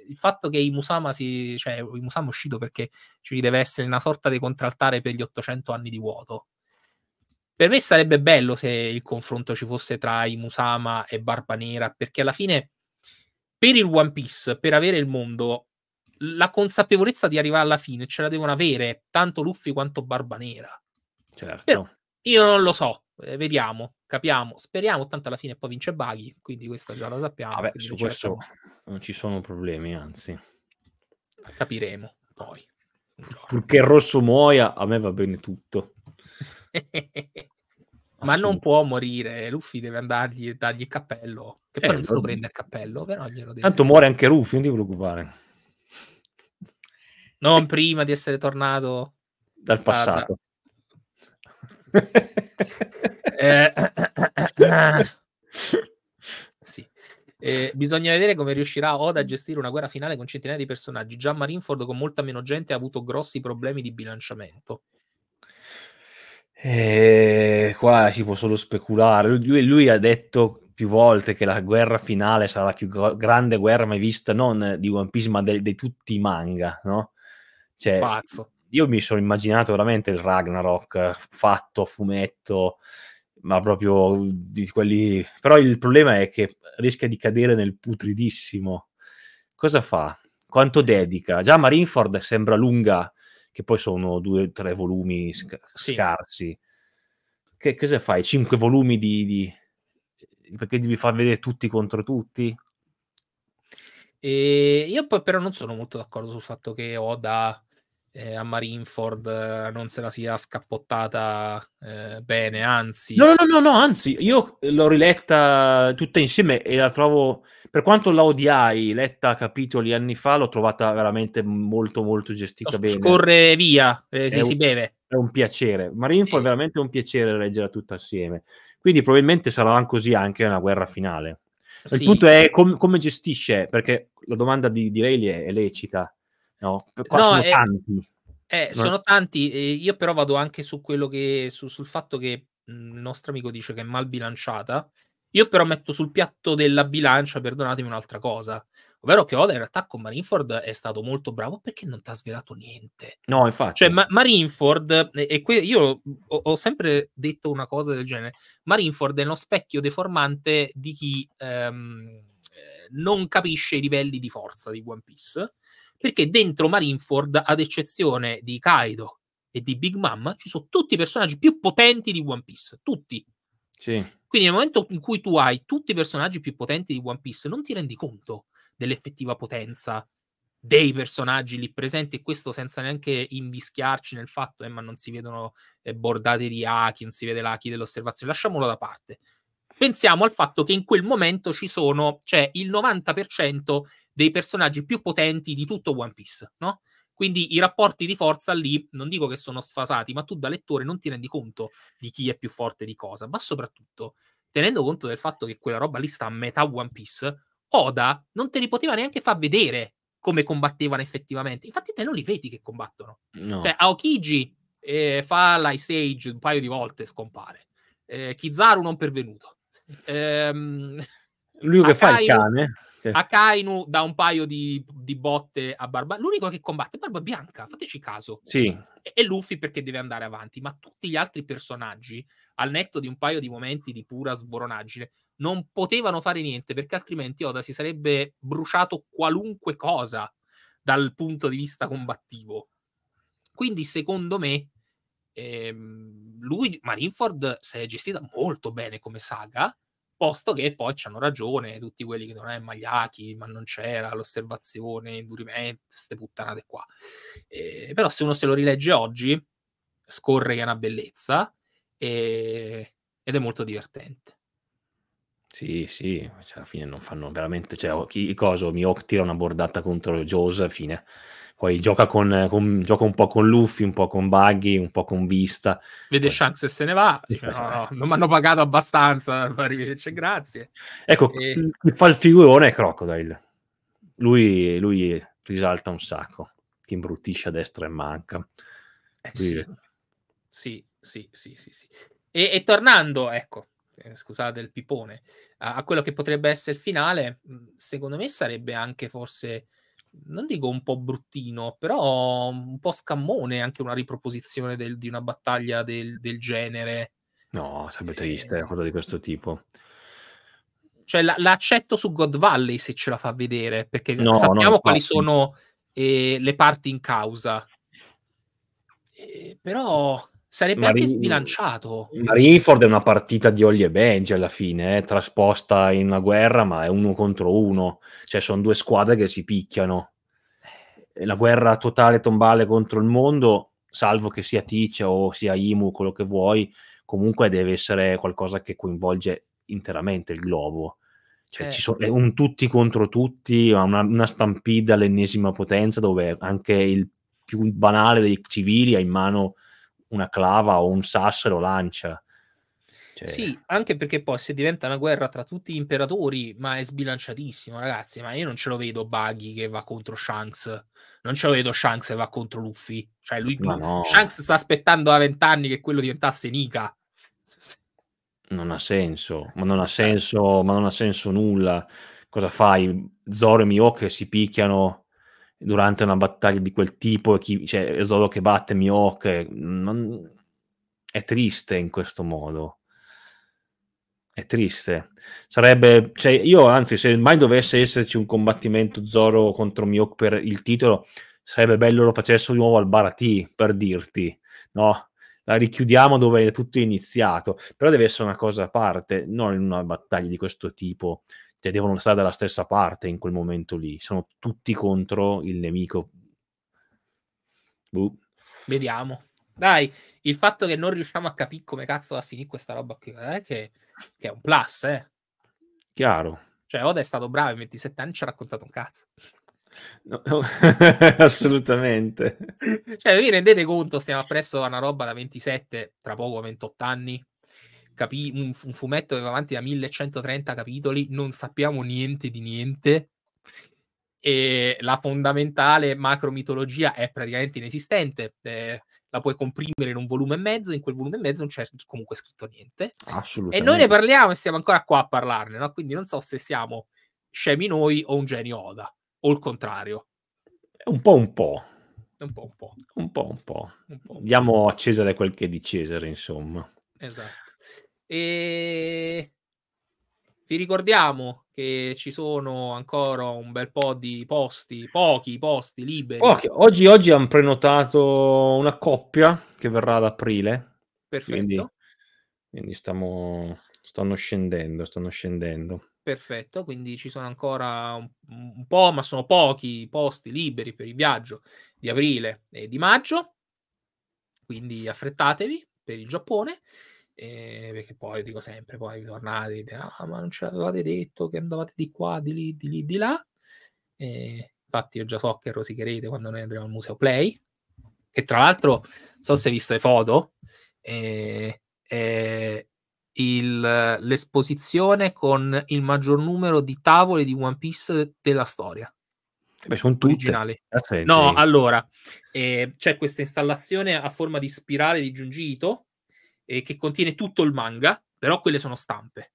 il fatto che i Musama, si, cioè, i Musama è uscito perché ci deve essere una sorta di contraltare per gli 800 anni di vuoto. Per me sarebbe bello se il confronto ci fosse tra i Musama e Barba Nera, perché alla fine per il One Piece, per avere il mondo, la consapevolezza di arrivare alla fine ce la devono avere tanto Luffy quanto Barba Nera. Certo. Però io non lo so, eh, vediamo, capiamo, speriamo, tanto alla fine poi vince Baghi, quindi questa già la sappiamo. Vabbè, su questo facciamo. non ci sono problemi, anzi. Capiremo poi. Purché il rosso muoia, a me va bene tutto. ma non può morire. Luffy deve andargli dargli il cappello. Che poi eh, non se lo prende il cappello, però glielo deve. Tanto muore anche Luffy, non ti preoccupare. Non prima di essere tornato dal passato. eh, sì. Eh, bisogna vedere come riuscirà Oda a gestire una guerra finale con centinaia di personaggi. Già Marineford con molta meno gente ha avuto grossi problemi di bilanciamento. E eh, qua si può solo speculare. Lui, lui, ha detto più volte che la guerra finale sarà la più grande guerra mai vista, non di One Piece, ma di tutti i manga, no? Cioè, Pazzo. Io mi sono immaginato veramente il Ragnarok fatto a fumetto, ma proprio di quelli... Però il problema è che rischia di cadere nel putridissimo. Cosa fa? Quanto dedica? Già Marineford sembra lunga che poi sono due o tre volumi sc- sì. scarsi. Che cosa fai? Cinque volumi di, di... perché devi far vedere tutti contro tutti? E io poi però non sono molto d'accordo sul fatto che Oda eh, a Marineford eh, non se la sia scappottata eh, bene, anzi... No, no, no, no, anzi, io l'ho riletta tutta insieme e la trovo, per quanto la odiai, letta capitoli anni fa, l'ho trovata veramente molto, molto gestita S- bene. Scorre via, eh, si, si beve. È un piacere. Marineford è veramente un piacere leggerla tutta assieme. Quindi probabilmente sarà così anche una guerra finale. Sì. Il punto è com- come gestisce, perché la domanda di, di Rayleigh è lecita No, Qua no, sono eh, tanti. Eh, sono tanti, eh, io però vado anche su quello che, su, sul fatto che mh, mhmm, il nostro amico dice che è mal bilanciata. Io però metto sul piatto della bilancia, perdonatemi, un'altra cosa. Ovvero che Oda in realtà con Marineford è stato molto bravo perché non ti ha svelato niente. No, infatti. Cioè, ma- Marinford, e, e que- io ho, ho, sempre detto una cosa del genere, Marineford è uno specchio deformante di chi ehm, non capisce i livelli di forza di One Piece perché dentro Marineford, ad eccezione di Kaido e di Big Mom, ci sono tutti i personaggi più potenti di One Piece, tutti. Sì. Quindi nel momento in cui tu hai tutti i personaggi più potenti di One Piece, non ti rendi conto dell'effettiva potenza dei personaggi lì presenti e questo senza neanche invischiarci nel fatto eh, non si vedono eh, bordate di Haki, non si vede l'Haki dell'osservazione, lasciamolo da parte. Pensiamo al fatto che in quel momento ci sono, cioè il 90% dei personaggi più potenti di tutto One Piece, no? Quindi i rapporti di forza lì non dico che sono sfasati, ma tu da lettore non ti rendi conto di chi è più forte di cosa, ma soprattutto tenendo conto del fatto che quella roba lì sta a metà One Piece, Oda non te li poteva neanche far vedere come combattevano effettivamente. Infatti, te non li vedi che combattono. No. Cioè, Aokiji eh, fa l'Ice Age un paio di volte, e scompare. Eh, Kizaru non pervenuto. Ehm, Lui che Akainu, fa il cane. Akainu dà un paio di, di, botte a Barba. L'unico che combatte è Barba Bianca, fateci caso. Sì. E, Luffy perché deve andare avanti, ma tutti gli altri personaggi, al netto di un paio di momenti di pura sboronaggine, non potevano fare niente perché altrimenti Oda si sarebbe bruciato qualunque cosa dal punto di vista combattivo. Quindi, secondo me, Ehm, lui, Marinford, si è gestita molto bene come saga, posto che poi hanno ragione tutti quelli che non è Magliachi, ma non c'era, l'osservazione, indurimento, queste puttanate qua. Eh, però se uno se lo rilegge oggi, scorre che è una bellezza e... ed è molto divertente. Sì, sì, cioè, alla fine non fanno veramente, cioè, chi, cosa, mi tira una bordata contro Jaws, fine poi gioca, con, con, gioca, un po' con Luffy, un po' con Buggy, un po' con Vista. Vede poi... Shanks e se ne va, dice, cioè, no, esatto. no, non mi hanno pagato abbastanza, arrivederci, grazie. Ecco, e... fa il figurone Crocodile, lui, lui risalta un sacco, che imbruttisce a destra e manca. Eh, Quindi... sì. sì, sì, sì, sì. e, e tornando, ecco, eh, scusate il pipone, a, a, quello che potrebbe essere il finale, secondo me sarebbe anche forse non dico un po' bruttino, però un po' scammone anche una riproposizione del, di una battaglia del, del genere. No, sarebbe eh, triste eh, una cosa di questo mm. tipo. Cioè, la, la, accetto su God Valley se ce la fa vedere, perché no, sappiamo no, quali sono eh, le parti in causa. Eh, però Sarebbe Marie... anche sbilanciato. Marineford è una partita di Oli e Benji alla fine, eh, trasposta in una guerra, ma è uno contro uno. Cioè, sono due squadre che si picchiano. La guerra totale tombale contro il mondo, salvo che sia Ticcia o sia Imu, quello che vuoi, comunque deve essere qualcosa che coinvolge interamente il globo. Cioè, eh. ci sono, è un tutti contro tutti, una, una stampida all'ennesima potenza dove anche il più banale dei civili ha in mano una clava o un sasso lo lancia. Cioè... Sì, anche perché poi se diventa una guerra tra tutti gli imperatori, ma è sbilanciatissimo, ragazzi. Ma io non ce lo vedo Buggy che va contro Shanks, non ce lo vedo Shanks che va contro Luffy. Cioè, lui no. Shanks sta aspettando da vent'anni che quello diventasse Nika. Non ha senso, ma non ha esatto. senso, ma non ha senso nulla. Cosa fai? Zoro e Miyok si picchiano durante una battaglia di quel tipo, chi, cioè Zoro che batte Mihawk, eh, non... è triste in questo modo. È triste. Sarebbe, cioè, io anzi, se mai dovesse esserci un combattimento Zoro contro Mihawk per il titolo, sarebbe bello lo facessero di nuovo al Baratì, per dirti, no? La richiudiamo dove tutto è iniziato, però deve essere una cosa a parte, non in una battaglia di questo tipo cioè, devono stare dalla stessa parte in quel momento lì, sono tutti contro il nemico. Buh. Vediamo. Dai, il fatto che non riusciamo a capire come cazzo va a finire questa roba qui, eh, che, che è un plus, eh. Chiaro. Cioè, Oda è stato bravo, in 27 anni ci ha raccontato un cazzo. No, no. assolutamente. Cioè, vi rendete conto, stiamo appresso a una roba da 27, tra poco 28 anni? capi- un, un fumetto che va avanti da 1130 capitoli, non sappiamo niente di niente e la fondamentale macromitologia è praticamente inesistente. Eh, la puoi comprimere in un volume e mezzo, in quel volume e mezzo non c'è comunque scritto niente. E noi ne parliamo e siamo ancora qua a parlarne, no? quindi non so se siamo scemi noi o un genio Oda, o il contrario. Un po' un po'. Un po' un po'. Un po' un po'. Un Diamo a Cesare quel che è di Cesare, insomma. Esatto. E vi ricordiamo che ci sono ancora un bel po' di posti, pochi posti liberi. Okay. Oggi, oggi hanno prenotato una coppia che verrà ad aprile. Perfetto. Quindi, quindi stiamo, stanno scendendo, stanno scendendo. Perfetto, quindi ci sono ancora un, un po', ma sono pochi i posti liberi per il viaggio di aprile e di maggio. Quindi affrettatevi per il Giappone. E ehm, perché poi dico sempre, poi tornate dite, ah, ma non ce l'avevate detto che andavate di qua, di lì, di lì, di là. E ehm, infatti io già so che rosicherete quando noi andremo al Museo Play, che tra l'altro, so se hai visto le foto, eh, eh, il, l'esposizione con il maggior numero di tavole di One Piece della storia. Beh, sono tutte originali. Ah, no, allora, eh, c'è questa installazione a forma di spirale di giungito eh, che contiene tutto il manga, però quelle sono stampe.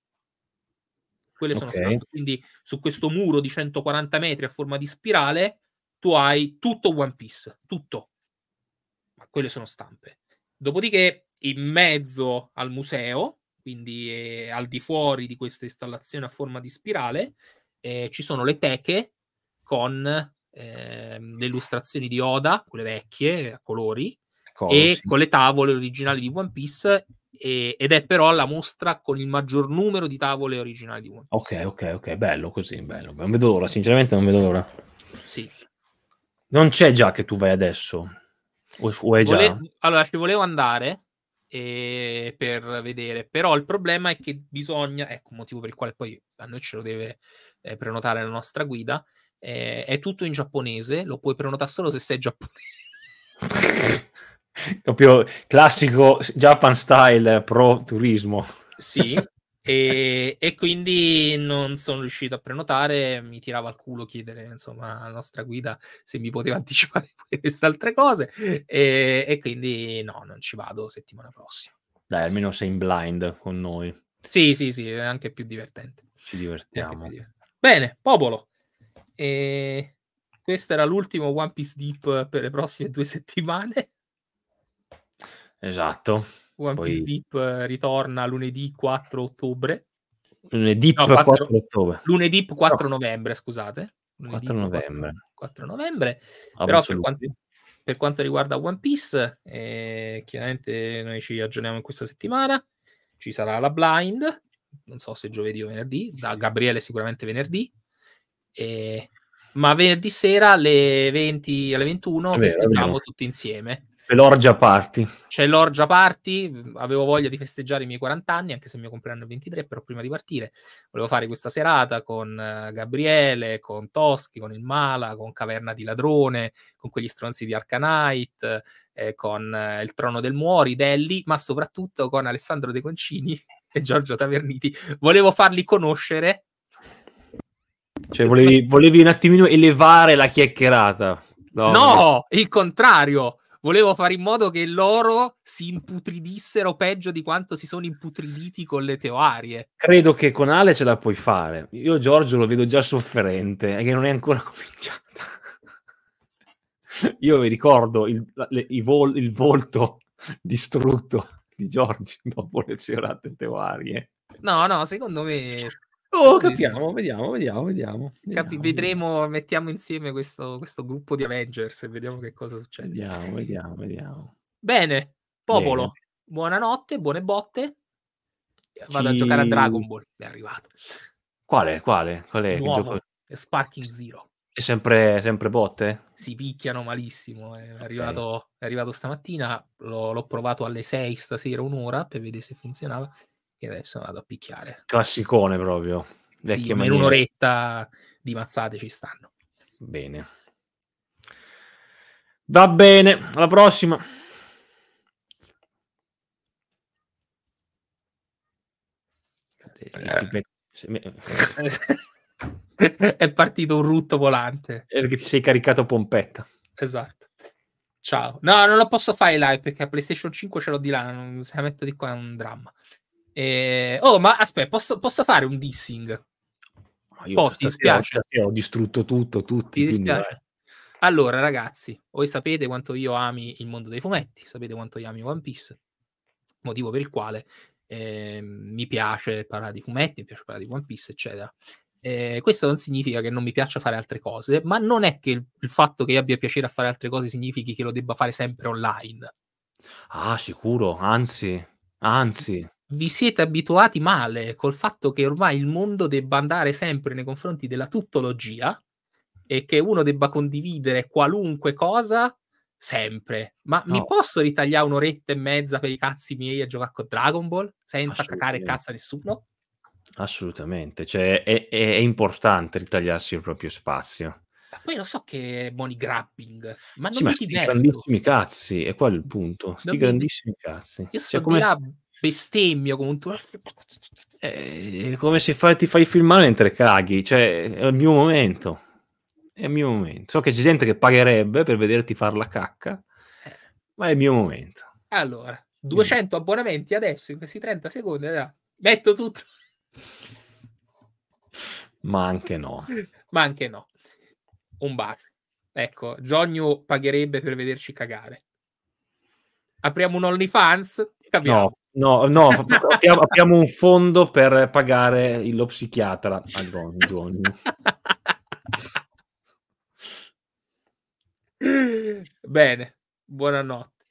Quelle okay. sono stampe, quindi su questo muro di 140 metri a forma di spirale tu hai tutto One Piece, tutto. Ma quelle sono stampe. Dopodiché in mezzo al museo, quindi eh, al di fuori di questa installazione a forma di spirale, eh, ci sono le teche con eh, le illustrazioni di Oda, quelle vecchie a colori, Coro, e sì. con le tavole originali di One Piece e, ed è però la mostra con il maggior numero di tavole originali di One Piece. Ok, ok, ok, bello così, bello. Non vedo l'ora, sinceramente non vedo l'ora. Sì. Non c'è già che tu vai adesso? O, o è già? Vole... Allora, ci volevo andare eh, per vedere, però il problema è che bisogna, ecco, il motivo per il quale poi a noi ce lo deve eh, prenotare la nostra guida, eh, è tutto in giapponese, lo puoi prenotare solo se sei giapponese. proprio classico Japan style pro turismo. Sì, e, e, quindi non sono riuscito a prenotare, mi tirava al culo chiedere insomma alla nostra guida se mi poteva anticipare queste altre cose e, e quindi no, non ci vado settimana prossima. Dai, almeno sei in blind con noi. Sì, sì, sì, è anche più divertente. Ci divertiamo. Bene, popolo. E questo era l'ultimo One Piece Deep per le prossime due settimane. Esatto. One Poi... Piece Deep eh, ritorna lunedì 4 ottobre. Lunedì no, 4... 4 ottobre. Lunedì 4 novembre, scusate. Lunedì 4 novembre. 4 novembre. Ah, Però per quanto, per quanto, riguarda One Piece, eh, chiaramente noi ci aggiorniamo in questa settimana. Ci sarà la blind, non so se giovedì o venerdì, da Gabriele sicuramente venerdì. Eh, ma venerdì sera alle 20, alle 21 festeggiamo tutti insieme c'è l'orgia party. C'è l'orgia party, avevo voglia di festeggiare i miei 40 anni, anche se il mio compleanno è 23, però prima di partire volevo fare questa serata con eh, Gabriele, con Toschi, con il Mala, con Caverna di Ladrone, con quegli stronzi di Arcanite, eh, con eh, il Trono del Muori, Delli, ma soprattutto con Alessandro De Concini e Giorgio Taverniti. Volevo farli conoscere. Cioè, volevi, volevi un attimino elevare la chiacchierata. No, no il contrario volevo fare in modo che loro si imputridissero peggio di quanto si sono imputriditi con le teorie. Credo che con Ale ce la puoi fare. Io Giorgio lo vedo già sofferente, e che non è ancora cominciata. Io mi ricordo il, le, vol, il volto distrutto di Giorgio dopo le serate teorie. No, no, secondo me Oh, capiamo, vediamo, vediamo, vediamo. Cap- vediamo. vedremo, mettiamo insieme questo, questo, gruppo di Avengers e vediamo che cosa succede. Vediamo, vediamo, vediamo. Bene, popolo, Bene. buonanotte, buone botte. Vado Ci... a giocare a Dragon Ball, è arrivato. Quale, quale, qual è? Nuovo, gioco... Sparking Zero. È sempre, sempre, botte? Si picchiano malissimo. Eh. È, okay. arrivato, è arrivato stamattina. L'ho, l'ho, provato alle 6 stasera, un'ora per vedere se funzionava e adesso vado a picchiare. Classicone proprio. Sì, in un'oretta di mazzate ci stanno. Bene. Va bene, alla prossima. Eh. È partito un rutto volante. È perché ti sei caricato pompetta. Esatto. Ciao. No, non lo posso fare live perché a PlayStation 5 ce l'ho di là, se la metto di qua è un dramma. E... Eh, oh, ma aspetta, posso, posso fare un dissing? Ma io oh, ti dispiace. Cioè, ho distrutto tutto, tutti. Ti dispiace. Quindi, allora, ragazzi, voi sapete quanto io ami il mondo dei fumetti, sapete quanto io ami One Piece, motivo per il quale eh, mi piace parlare di fumetti, mi piace parlare di One Piece, eccetera. Eh, questo non significa che non mi piaccia fare altre cose, ma non è che il, il, fatto che io abbia piacere a fare altre cose significhi che lo debba fare sempre online. Ah, sicuro, anzi, anzi vi siete abituati male col fatto che ormai il mondo debba andare sempre nei confronti della tuttologia e che uno debba condividere qualunque cosa sempre. Ma no. mi posso ritagliare un'oretta e mezza per i cazzi miei a giocare con Dragon Ball senza cacare cazzo a nessuno? Assolutamente, cioè è, è, è importante ritagliarsi il proprio spazio. poi lo so che è money grabbing, ma non sì, mi ma diverto. grandissimi cazzi, è quello il punto. Sti non grandissimi mi... cazzi. Io cioè, sto come... di là bestemmio come un tuo... È eh, come se fai, ti fai filmare mentre caghi, cioè è il mio momento. È il mio momento. So che c'è gente che pagherebbe per vederti far la cacca, ma è il mio momento. Allora, 200 mm. abbonamenti adesso in questi 30 secondi, là, metto tutto. Ma anche no. ma anche no. Un bacio. Ecco, Giorgno pagherebbe per vederci cagare. Apriamo un OnlyFans. Capiamo. No, No, no, abbiamo, apriamo, un fondo per pagare lo psichiatra a Gonzoni. bene, buonanotte.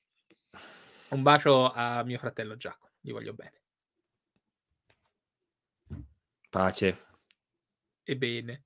Un bacio a mio fratello Giacomo, gli voglio bene. Pace. Ebbene.